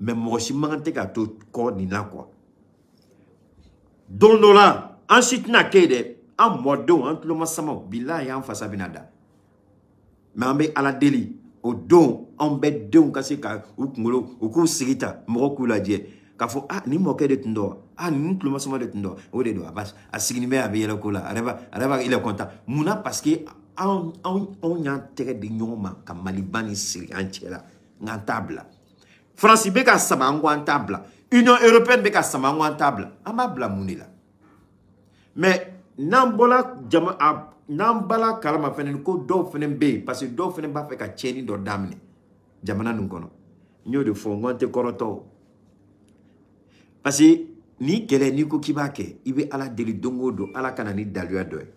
Speaker 1: mɛ mɔgɔ si man kan tɛ k'a to kɔ nin na kuwa don dɔ la an si tɛna kɛ yen dɛ an mɔdenw an tulomasamaw bilahi an fasa bɛna da mɛ an bɛ ala deli o don anw bɛɛ denw ka se ka u kunkolo u k'u sigi ta mɔgɔ k'u lajɛ k'a fɔ ah nin mɔkɛ de tun dɔ wa ah nin tulomasama de tun dɔ o de don a b'a a sigini bɛ a bɛ yɛlɛ ko la a yɛrɛ b'a a yɛrɛ b'a il est content munna parce que anw anw anw y'an tɛgɛ di ɲɔgɔn ma ka maliba ni siri an cɛ la nka an t'a bila faransi bɛ ka sama an kɔ an t'a bila union européenne bɛ ka sama an kɔ an t'a bila an b'a bila mun de la mɛ n'an bɔra jama a n'an bala kalama fɛnɛ ko dɔw fɛnɛ bɛ yen parce que dɔw fɛnɛ b'a fɛ ka tiɲɛni dɔ daminɛ jamana nin kɔnɔ n y'o de fɔ n ko n tɛ kɔrɔtɔ o parce que ni kɛlɛ n'i ko k'i b'a kɛ i bɛ ala deli don o don ala kana ni daluya dɔ ye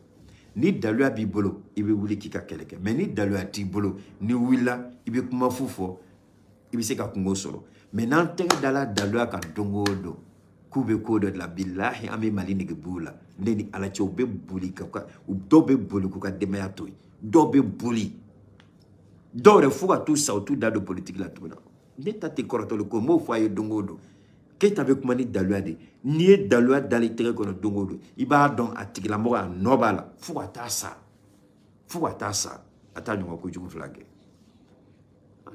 Speaker 1: ni daluya b'i bolo i bɛ wuli k'i ka kɛlɛ kɛ mɛ ni daluya t'i bolo n'i wulila i bɛ kuma fu fɔ i bɛ se ka kungo sɔrɔ mɛ n'an tɛgɛ dala daluya kan don o don k'u bɛ ko dɔ de la bilahi an bɛ mali nege b'u la ne ni ala cɛ u bɛ boli ka dɔw bɛ boli k'u ka denbaya to yen dɔw bɛ boli dɔw yɛrɛ fo ka t'u sa u t'u da don politiki la tuguni ne ta tɛ kɔrɔtɔli ko n b'o fɔ a ye don o don keyita bɛ kuma ni daluya de n'i ye daluya dala i tɛgɛ kɔnɔ don o don i b'a dɔn a tigilamɔgɔ a nɔ b'a la fo ka taa sa fo ka taa sa a t'a ɲɔgɔn kojugu fila kɛ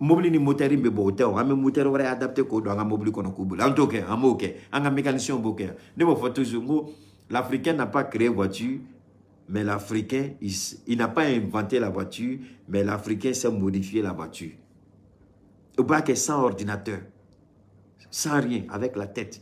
Speaker 1: Mobile ni moteur bɛ bɔ o moteur o adapté k'o don an mobile mobili kɔnɔ k'u bolo an t'o kɛ an mécanicien b'o ne b'o toujours l'africain n'a pas créé voiture mais l'africain il, n'a pas inventé la voiture mais l'africain sait modifier la voiture ou b'a que sans ordinateur sans rien avec la tête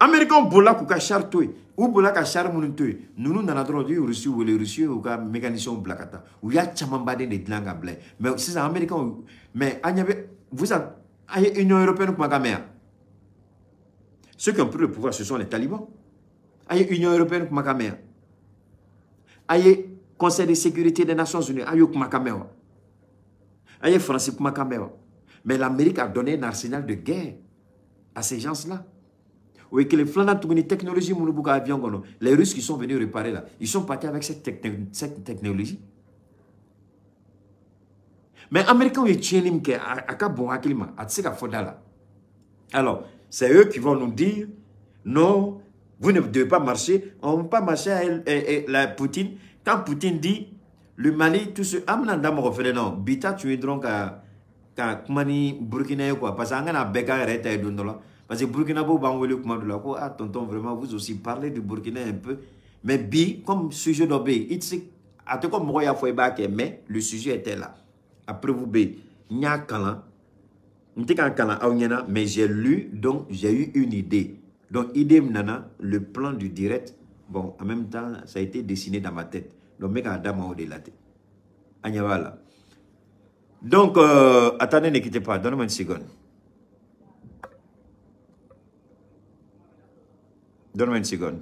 Speaker 1: américain boula, kuka ka char u bolila ka sari minnu to yen ninnu nana dɔrɔn u ou rusi wele rusi y'u ka mécanismes bila ka taa u y'a de dilan ka bila ces américains mɛ an ɲɛ bɛ vous savez an ah, union européenne kuma m'a mɛn ceux qui ont pris le pouvoir ce sont les talibans an ah, ye union européenne kuma ma mɛn yan an ye conseil de sécurité des nations unies an y'o kuma kan mɛn wa an ye faransi mais l'amérique a donné un arsenal de guerre à ces gens là oui, que les filanan tuguni technologie minnu b'u les russes qui sont venus réparer là ils sont partis avec cette, techn cette technologie mais américains ils tiennent min kɛ a ka bon hakili ma alors c'est eux qui vont nous dire non vous ne devez pas marcher on ne peut pas marcher à, elle, et, la Poutine quand Poutine dit le Mali tout ce an bɛna da Bita, tu es donc à tun ka ka Burkina ye quoi parce que an kana bɛɛ k'an parce que Burkinabo, ko ah, tonton, vraiment, vous aussi, parlez du Burkina un peu. Mais bi, comme sujet d'obé, comme moi, mais le sujet était là. Après vous, bé, nya qu'un mais j'ai lu, donc j'ai eu une idée. Donc, idée, nana, le plan du direct, bon, en même temps, ça a été dessiné dans ma tête. Donc, mec, Adam a délaté. là. Donc, euh, attendez, ne quittez pas, donnez-moi une seconde. Donne-moi une seconde.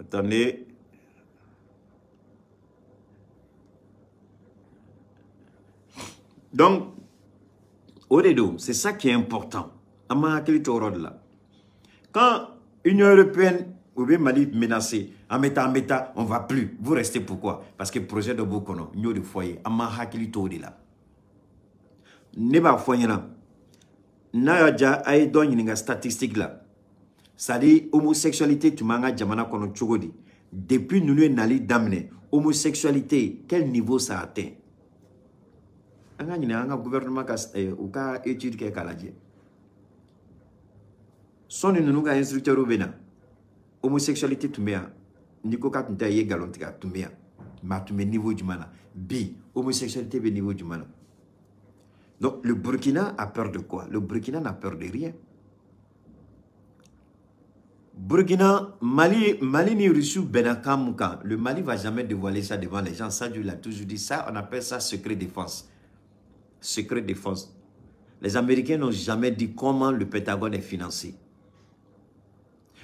Speaker 1: Attendez. Donc, Oredo, c'est ça qui est important. Quand l'Union européenne ou bien Mali menacée, en mettant, en on ne va plus. Vous restez pourquoi Parce que le projet de Bokono, nous de foyer, Ama Hakili Tore là. ne b'a fɔ ɲɛna n'a y'a ja a ye dɔ ɲininka statistique la sadi homosexualité tun b'an ka jamana kɔnɔ cogo di depuis ninnu ye nali daminɛ homosexualité quel niveau ça atteint an ka ɲininka an ka gouvernement ka u ka étude kɛ k'a lajɛ sɔni ninnu ka instructeurs bɛ na homosexualité tun bɛ yan n'i ko k'a tun tɛ i ye nkalon tigɛ a tun bɛ yan mɛ a tun bɛ niveau jumɛn na bi homosexualité bɛ niveau jumɛn na Donc le Burkina a peur de quoi Le Burkina n'a peur de rien. Burkina, Mali, Mali ni Le Mali ne va jamais dévoiler ça devant les gens. Ça, Dieu l'a toujours dit. Ça, on appelle ça secret défense. Secret défense. Les Américains n'ont jamais dit comment le Pentagone est financé.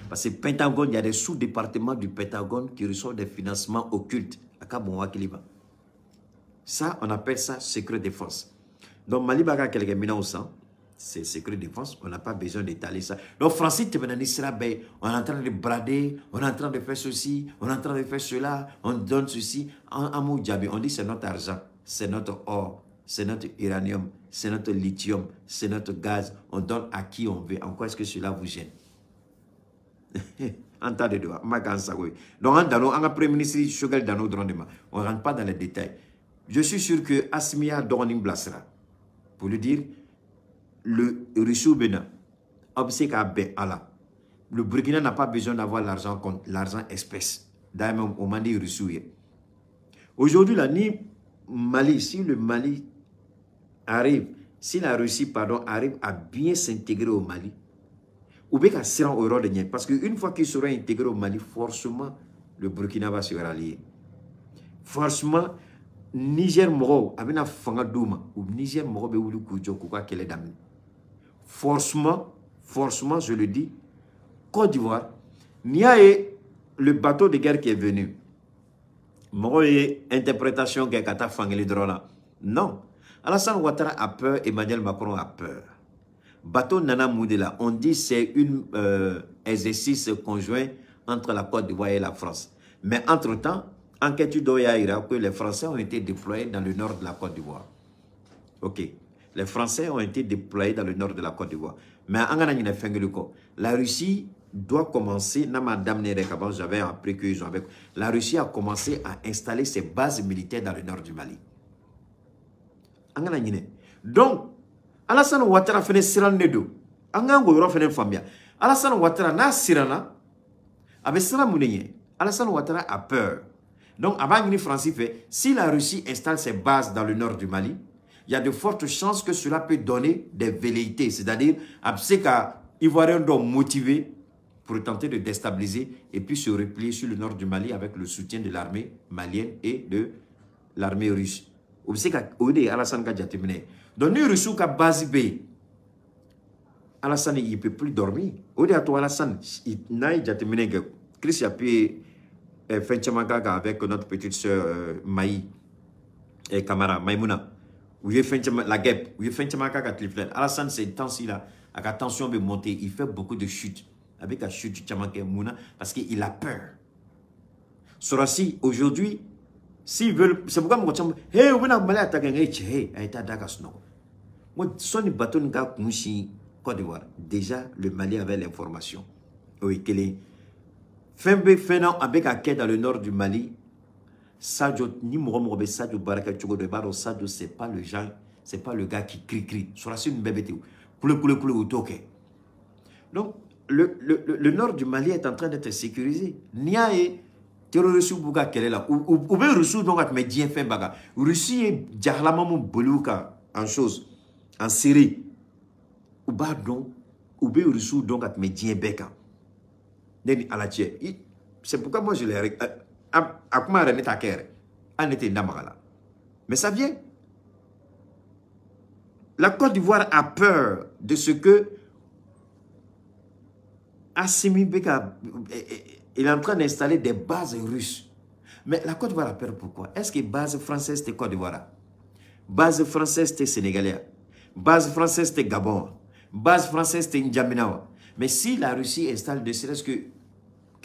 Speaker 1: Parce que Pentagone, il y a des sous-départements du Pentagone qui reçoivent des financements occultes. Ça, on appelle ça secret défense. Donc, Mali b'a quelques minutes au C'est secret défense. On n'a pas besoin d'étaler ça. Donc, Francis ben, on est en train de brader, on est en train de faire ceci, on est en train de faire cela, on donne ceci. En, en on dit c'est notre argent, c'est notre or, c'est notre uranium, c'est notre lithium, c'est notre gaz. On donne à qui on veut. En quoi est-ce que cela vous gêne En tant de doigts. Donc, en Dano, en Premier ministre, Dano, on ne rentre pas dans les détails. Je suis sûr que Asmia Dorning blasera pour le dire le Rissou Bénin, ben Le Burkina n'a pas besoin d'avoir l'argent l'argent espèce. D'ailleurs, on m'a dit Aujourd'hui, la ni Mali, si le Mali arrive, si la Russie, pardon, arrive à bien s'intégrer au Mali, ou bien qu'à rendre au de Niel, parce qu'une fois qu'il sera intégré au Mali, forcément, le Burkina va se rallier. Forcément, Niger moro avait fanga Niger moro be wuli forcément forcément je le dis Côte d'Ivoire n'i a le bateau de guerre qui est venu Moro ye interprétation kɛ ka taa non Alassane Ouattara a peur Emmanuel Macron a peur bateau nana Moudela, on dit c'est un euh, exercice conjoint entre la Côte d'Ivoire et la France mais entre temps enquête du que les Français ont été déployés dans le nord de la Côte d'Ivoire. OK. Les Français ont été déployés dans le nord de la Côte d'Ivoire. Mais en Ghana, la Russie doit commencer, Non, Madame j'avais appris qu'ils ont avec... La Russie a commencé à installer ses bases militaires dans le nord du Mali. En Ghana, Donc, Alassane Ouattara fene siran ne do. An ka ngo yɔrɔ de faamuya Alassane Ouattara n'a siranna a bɛ de Alassane Ouattara a peur donc, avant Francis fait, si la Russie installe ses bases dans le nord du Mali, il y a de fortes chances que cela peut donner des velléités. C'est-à-dire, Abseka, Ivoirien doit motivé pour tenter de déstabiliser et puis se replier sur le nord du Mali avec le soutien de l'armée malienne et de l'armée russe. Alassane Donc, nous, Russie, base Alassane, il ne peut plus dormir. Ode, à toi, Alassane, il n'a pas euh, fɛn caman avec notre petite sœur euh, Maï et Kamara, Maïmouna. U il fɛn la guêpe, u ye fɛn caman k'a kan Cleveland. Alassane, ces temps-ci là, à la tension de monter, il fait beaucoup de chutes. Avec la chute du k'a Mouna, parce qu'il a peur. Sorasi, aujourd'hui, si veut, c'est pourquoi mon chum, hey, on a malé à ta gang, hey, hey, hey, ta daga snow. Moi, son bâton n'a pas Côte d'Ivoire. Déjà, le Mali avait l'information. Oui, quelle est fin Fenan avec Aké dans le nord du Mali, Sadio, ni Mouromorbe, Sadio Baraka Tchogo de Baro, Sadio, c'est pas le gars c'est pas le gars qui crie-crie. Sur sur une bébé, coule, coule, coule, ou toque. Donc, le, le, le, le, nord du Mali est en train d'être sécurisé. Nia et terroriste Bouga Kelela, ou bien Russie, donc, mais Dien baga Russie et Djahlamamu Bolouka en chose, en Syrie. Ou bien ou bien Russie, donc, mais Dien Beka c'est pourquoi moi je l'ai akuma euh, mais ça vient la Côte d'Ivoire a peur de ce que Assimi eh, eh, eh, il est en train d'installer des bases russes. Mais la Côte d'Ivoire a peur pourquoi Est-ce que base française c'est Côte d'Ivoire Base française c'est Sénégalais. Base française c'est Gabon. Base française c'est N'Djaminawa. Mais si la Russie installe des serait que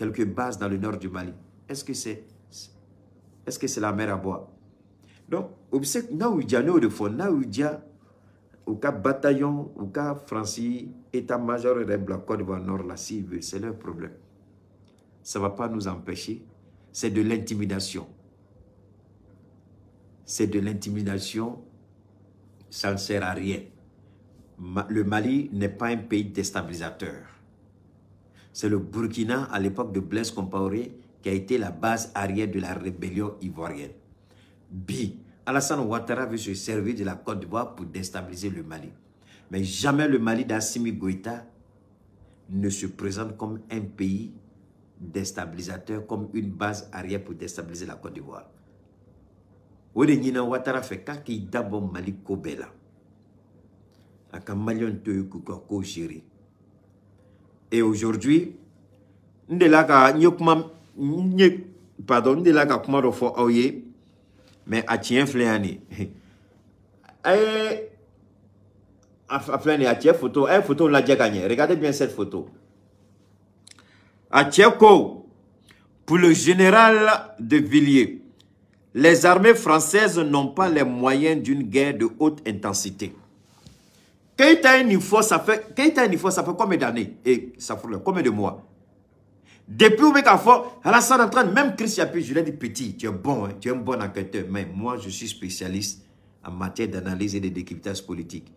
Speaker 1: quelques bases dans le nord du Mali. Est-ce que c'est est -ce c'est la mer à boire Donc, obsèque de Naoudia, au cas bataillon, au cas Franci, état-major et la d'Ivoire Nord, la c'est leur problème. Ça ne va pas nous empêcher. C'est de l'intimidation. C'est de l'intimidation. Ça ne sert à rien. Le Mali n'est pas un pays déstabilisateur. C'est le Burkina, à l'époque de Blaise Compaoré, qui a été la base arrière de la rébellion ivoirienne. B. Alassane Ouattara veut se servir de la Côte d'Ivoire pour déstabiliser le Mali. Mais jamais le Mali d'Assimi Goïta ne se présente comme un pays déstabilisateur, comme une base arrière pour déstabiliser la Côte d'Ivoire. Ode Nina Ouattara fait d'abord Mali Kobela. Mali et aujourd'hui, nous avons nyokuma nye pardon nous ka kuma nous avons mais à tient fléani. Eh, à à photo, eh photo la Regardez bien cette photo. À pour le général de Villiers, les armées françaises n'ont pas les moyens d'une guerre de haute intensité. Quand tu as un info, ça fait, quand un ça fait combien d'années Et eh, ça fait combien de mois Depuis où qu'à fort, à en même Christian Pierre, je lui ai dit, petit, tu es bon, hein, tu es un bon enquêteur, mais moi, je suis spécialiste en matière d'analyse et de décryptage politique.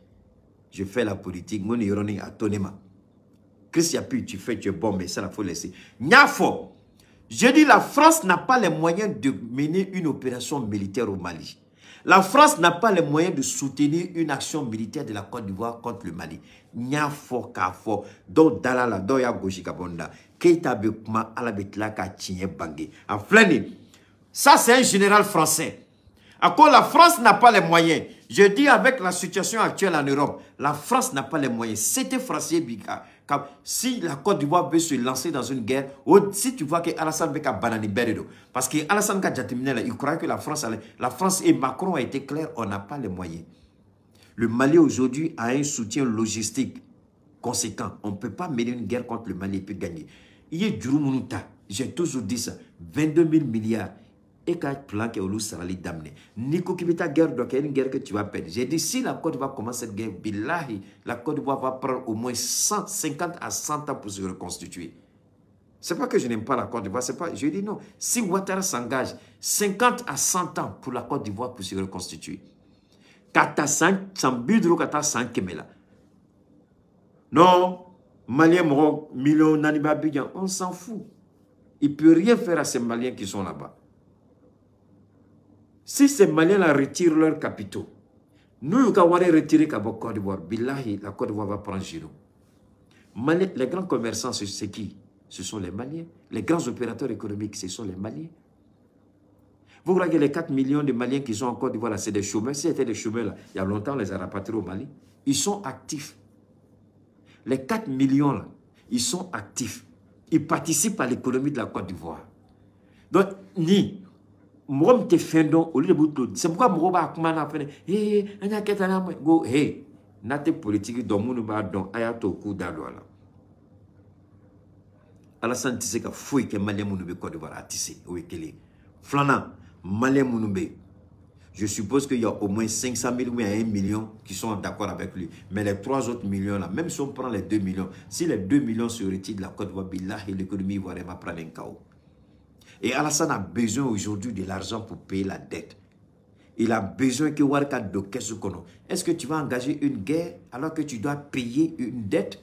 Speaker 1: Je fais la politique, mon ironie à tonema. Christian Pierre, tu fais, tu es bon, mais ça, il faut laisser. Niafo, je dis, la France n'a pas les moyens de mener une opération militaire au Mali. La France n'a pas les moyens de soutenir une action militaire de la Côte d'Ivoire contre le Mali. Nya fo dalala ya keita ala ça c'est un général français à la France n'a pas les moyens je dis avec la situation actuelle en Europe la France n'a pas les moyens c'était français Biga si la Côte d'Ivoire veut se lancer dans une guerre, oh, si tu vois que Alassane veut banani beredo, parce que Alassane Kadjatimine, il croyait que la France, la France et Macron a été clair, on n'a pas les moyens. Le Mali aujourd'hui a un soutien logistique conséquent. On ne peut pas mener une guerre contre le Mali et puis gagner. Il y a Djurumunuta, j'ai toujours dit ça, 22 000 milliards et quand plan que guerre une guerre que tu vas perdre j'ai dit si la Côte d'Ivoire commence cette guerre billahi la Côte d'Ivoire va prendre au moins 50 à 100 ans pour se reconstituer c'est pas que je n'aime pas la Côte d'Ivoire c'est pas je dit non si Ouattara s'engage 50 à 100 ans pour la Côte d'Ivoire pour se reconstituer Kata 5, non on s'en fout il peut rien faire à ces maliens qui sont là-bas si ces Maliens-là retirent leurs capitaux, nous, retirer Côte d'Ivoire, Billahi, la Côte d'Ivoire va prendre Giro. les grands commerçants, c'est qui Ce sont les Maliens. Les grands opérateurs économiques, ce sont les Maliens. Vous que les 4 millions de Maliens qui sont en Côte d'Ivoire, c'est des chômeurs. Si c'était des chômeurs, là, il y a longtemps, on les a au Mali. Ils sont actifs. Les 4 millions, là, ils sont actifs. Ils participent à l'économie de la Côte d'Ivoire. Donc, ni mɔgɔ min tɛ fɛn dɔn olu de b'u to c'est pourquoi mɔgɔw b'a kuma na fɛnɛ ee an y'a kɛ tan n'a ma ɲi ko he n'a tɛ politiki dɔn minnu b'a dɔn a y'a to k'u da don a la alasani tɛ se ka foyi kɛ maliyɛn minnu bɛ kɔdiwari a tɛ se o ye kelen filanan maliyɛn je suppose qu'il y a au moins 500 000 ou 1 million qui sont d'accord avec lui. Mais les 3 autres millions, là, même si on prend les 2 millions, si les 2 millions se retirent de la Côte d'Ivoire, l'économie ivoirienne va prendre un chaos. Et Alassane a besoin aujourd'hui de l'argent pour payer la dette. Il a besoin que Warka qu'on Kono. Est-ce que tu vas engager une guerre alors que tu dois payer une dette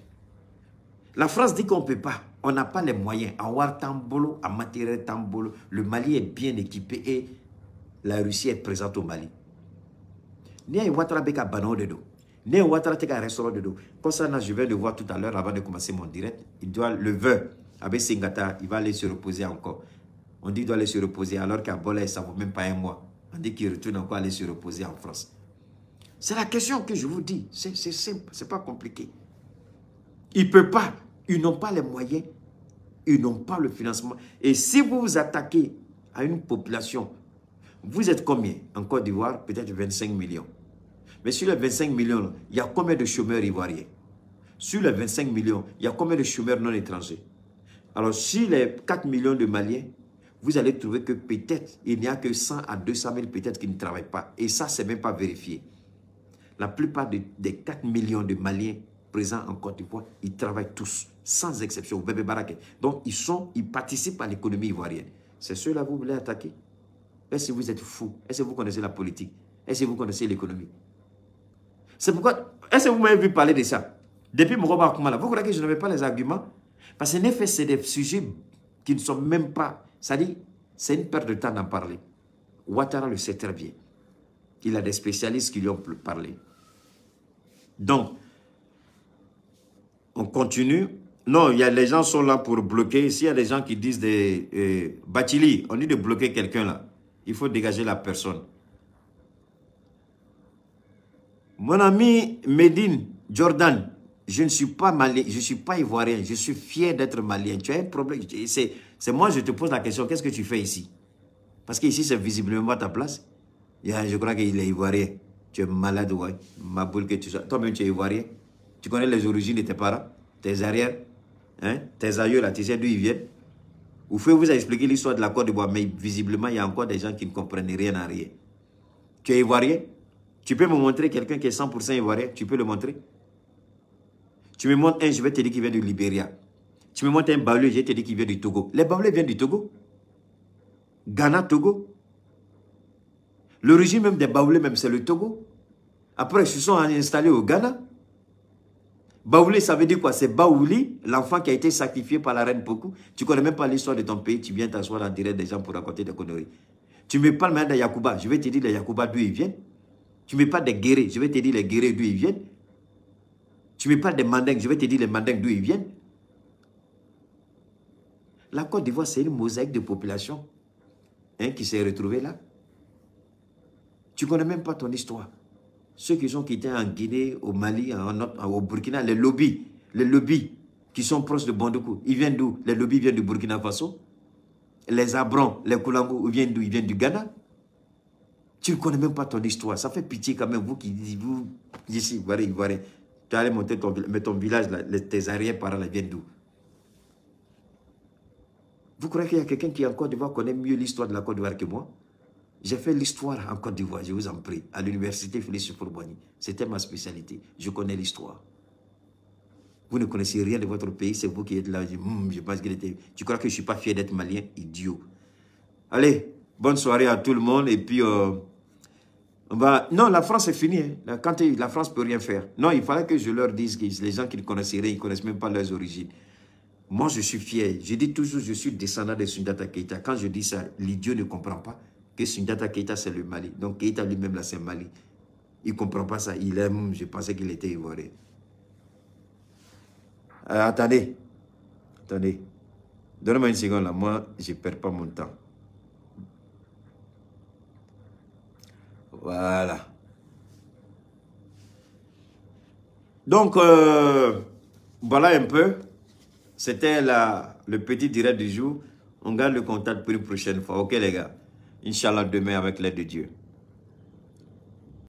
Speaker 1: La France dit qu'on ne peut pas. On n'a pas les moyens. A War Tambolo, en matériel Tambolo, le Mali est bien équipé et la Russie est présente au Mali. de de dos. je vais le voir tout à l'heure avant de commencer mon direct. Il doit le Avec Singata, il va aller se reposer encore. On dit qu'il doit aller se reposer alors qu'à Bolaï ça ne vaut même pas un mois. On dit qu'il retourne encore aller se reposer en France. C'est la question que je vous dis. C'est simple, c'est pas compliqué. Il ne peuvent pas. Ils n'ont pas les moyens. Ils n'ont pas le financement. Et si vous vous attaquez à une population, vous êtes combien en Côte d'Ivoire Peut-être 25 millions. Mais sur les 25 millions, il y a combien de chômeurs ivoiriens Sur les 25 millions, il y a combien de chômeurs non étrangers Alors, sur les 4 millions de Maliens, vous allez trouver que peut-être, il n'y a que 100 à 200 000 peut-être qui ne travaillent pas. Et ça, c'est même pas vérifié. La plupart des, 4 millions de Maliens présents en Côte d'Ivoire, ils travaillent tous, sans exception, au bébé baraque Donc, ils sont, ils participent à l'économie ivoirienne. C'est ceux-là que vous voulez attaquer Est-ce que vous êtes fou Est-ce que vous connaissez la politique Est-ce que vous connaissez l'économie C'est pourquoi, est-ce que vous m'avez vu parler de ça Depuis mon combat, vous croyez que je n'avais pas les arguments Parce que en effet, c'est des sujets qui ne sont même pas ça dit, c'est une perte de temps d'en parler. Ouattara le sait très bien. Il a des spécialistes qui lui ont parlé. Donc, on continue. Non, il y a, les gens sont là pour bloquer. il y a des gens qui disent des... Euh, Batili, on dit de bloquer quelqu'un là. Il faut dégager la personne. Mon ami Medine Jordan, je ne suis pas malien, je ne suis pas ivoirien. Je suis fier d'être malien. Tu as un problème. C'est... C'est moi, je te pose la question, qu'est-ce que tu fais ici Parce qu'ici, c'est visiblement pas ta place. Je crois qu'il est ivoirien. Tu es malade, ouais. Ma boule que tu sois. Toi-même, tu es ivoirien. Tu connais les origines de tes parents, tes arrières, hein? tes aïeux, là, tu sais d'où ils viennent. faut-il vous a expliqué l'histoire de la Côte d'Ivoire, mais visiblement, il y a encore des gens qui ne comprennent rien à rien. Tu es ivoirien Tu peux me montrer quelqu'un qui est 100% ivoirien Tu peux le montrer Tu me montres un, je vais te dire qu'il vient du Libéria. Tu me montes un baoulé, j'ai te dit qu'il vient du Togo. Les baoulés viennent du Togo. Ghana, Togo. L'origine même des baoulés, même, c'est le Togo. Après, ils se sont installés au Ghana. Baoulé, ça veut dire quoi C'est Baouli, l'enfant qui a été sacrifié par la reine Poku. Tu ne connais même pas l'histoire de ton pays, tu viens t'asseoir en direct des gens pour raconter des conneries. Tu me parles maintenant de Yakuba, je vais te dire les Yakuba d'où ils viennent. Tu me parles des Guéré. je vais te dire les guerriers d'où ils viennent. Tu me parles des mandingues, je vais te dire les mandingues d'où ils viennent. La Côte d'Ivoire, c'est une mosaïque de population hein, qui s'est retrouvée là. Tu connais même pas ton histoire. Ceux qui ont quitté en Guinée, au Mali, au Burkina, les lobbies, les lobbies qui sont proches de Bandoukou, ils viennent d'où Les lobbies viennent du Burkina Faso. Les Abrons, les Koulangou, ils viennent d'où Ils viennent du Ghana. Tu ne connais même pas ton histoire. Ça fait pitié quand même, vous qui dites, vous, ici, vous allez tu allais monter ton, ton village, les tes par là, ils viennent d'où vous croyez qu'il y a quelqu'un qui en Côte d'Ivoire connaît mieux l'histoire de la Côte d'Ivoire que moi J'ai fait l'histoire en Côte d'Ivoire, je vous en prie, à l'université Félix fourboigny C'était ma spécialité, je connais l'histoire. Vous ne connaissez rien de votre pays, c'est vous qui êtes là. Je, hmm, pense qu'il était... Tu crois que je ne suis pas fier d'être malien Idiot. Allez, bonne soirée à tout le monde. Et puis, euh, on va... non, la France est finie. Hein. Quand la France ne peut rien faire. Non, il fallait que je leur dise que les gens qui ne connaissent rien, ils ne connaissent même pas leurs origines. Moi, je suis fier. Je dis toujours, je suis descendant de Sundata Keita. Quand je dis ça, l'idiot ne comprend pas que Sundata Keita, c'est le Mali. Donc, Keita lui-même, là, c'est le Mali. Il ne comprend pas ça. Il aime, je pensais qu'il était ivoré. Euh, attendez. Attendez. Donnez-moi une seconde, là. Moi, je ne perds pas mon temps. Voilà. Donc, euh, voilà un peu. C'était le petit direct du jour. On garde le contact pour une prochaine fois. Ok les gars Inch'Allah demain avec l'aide de Dieu.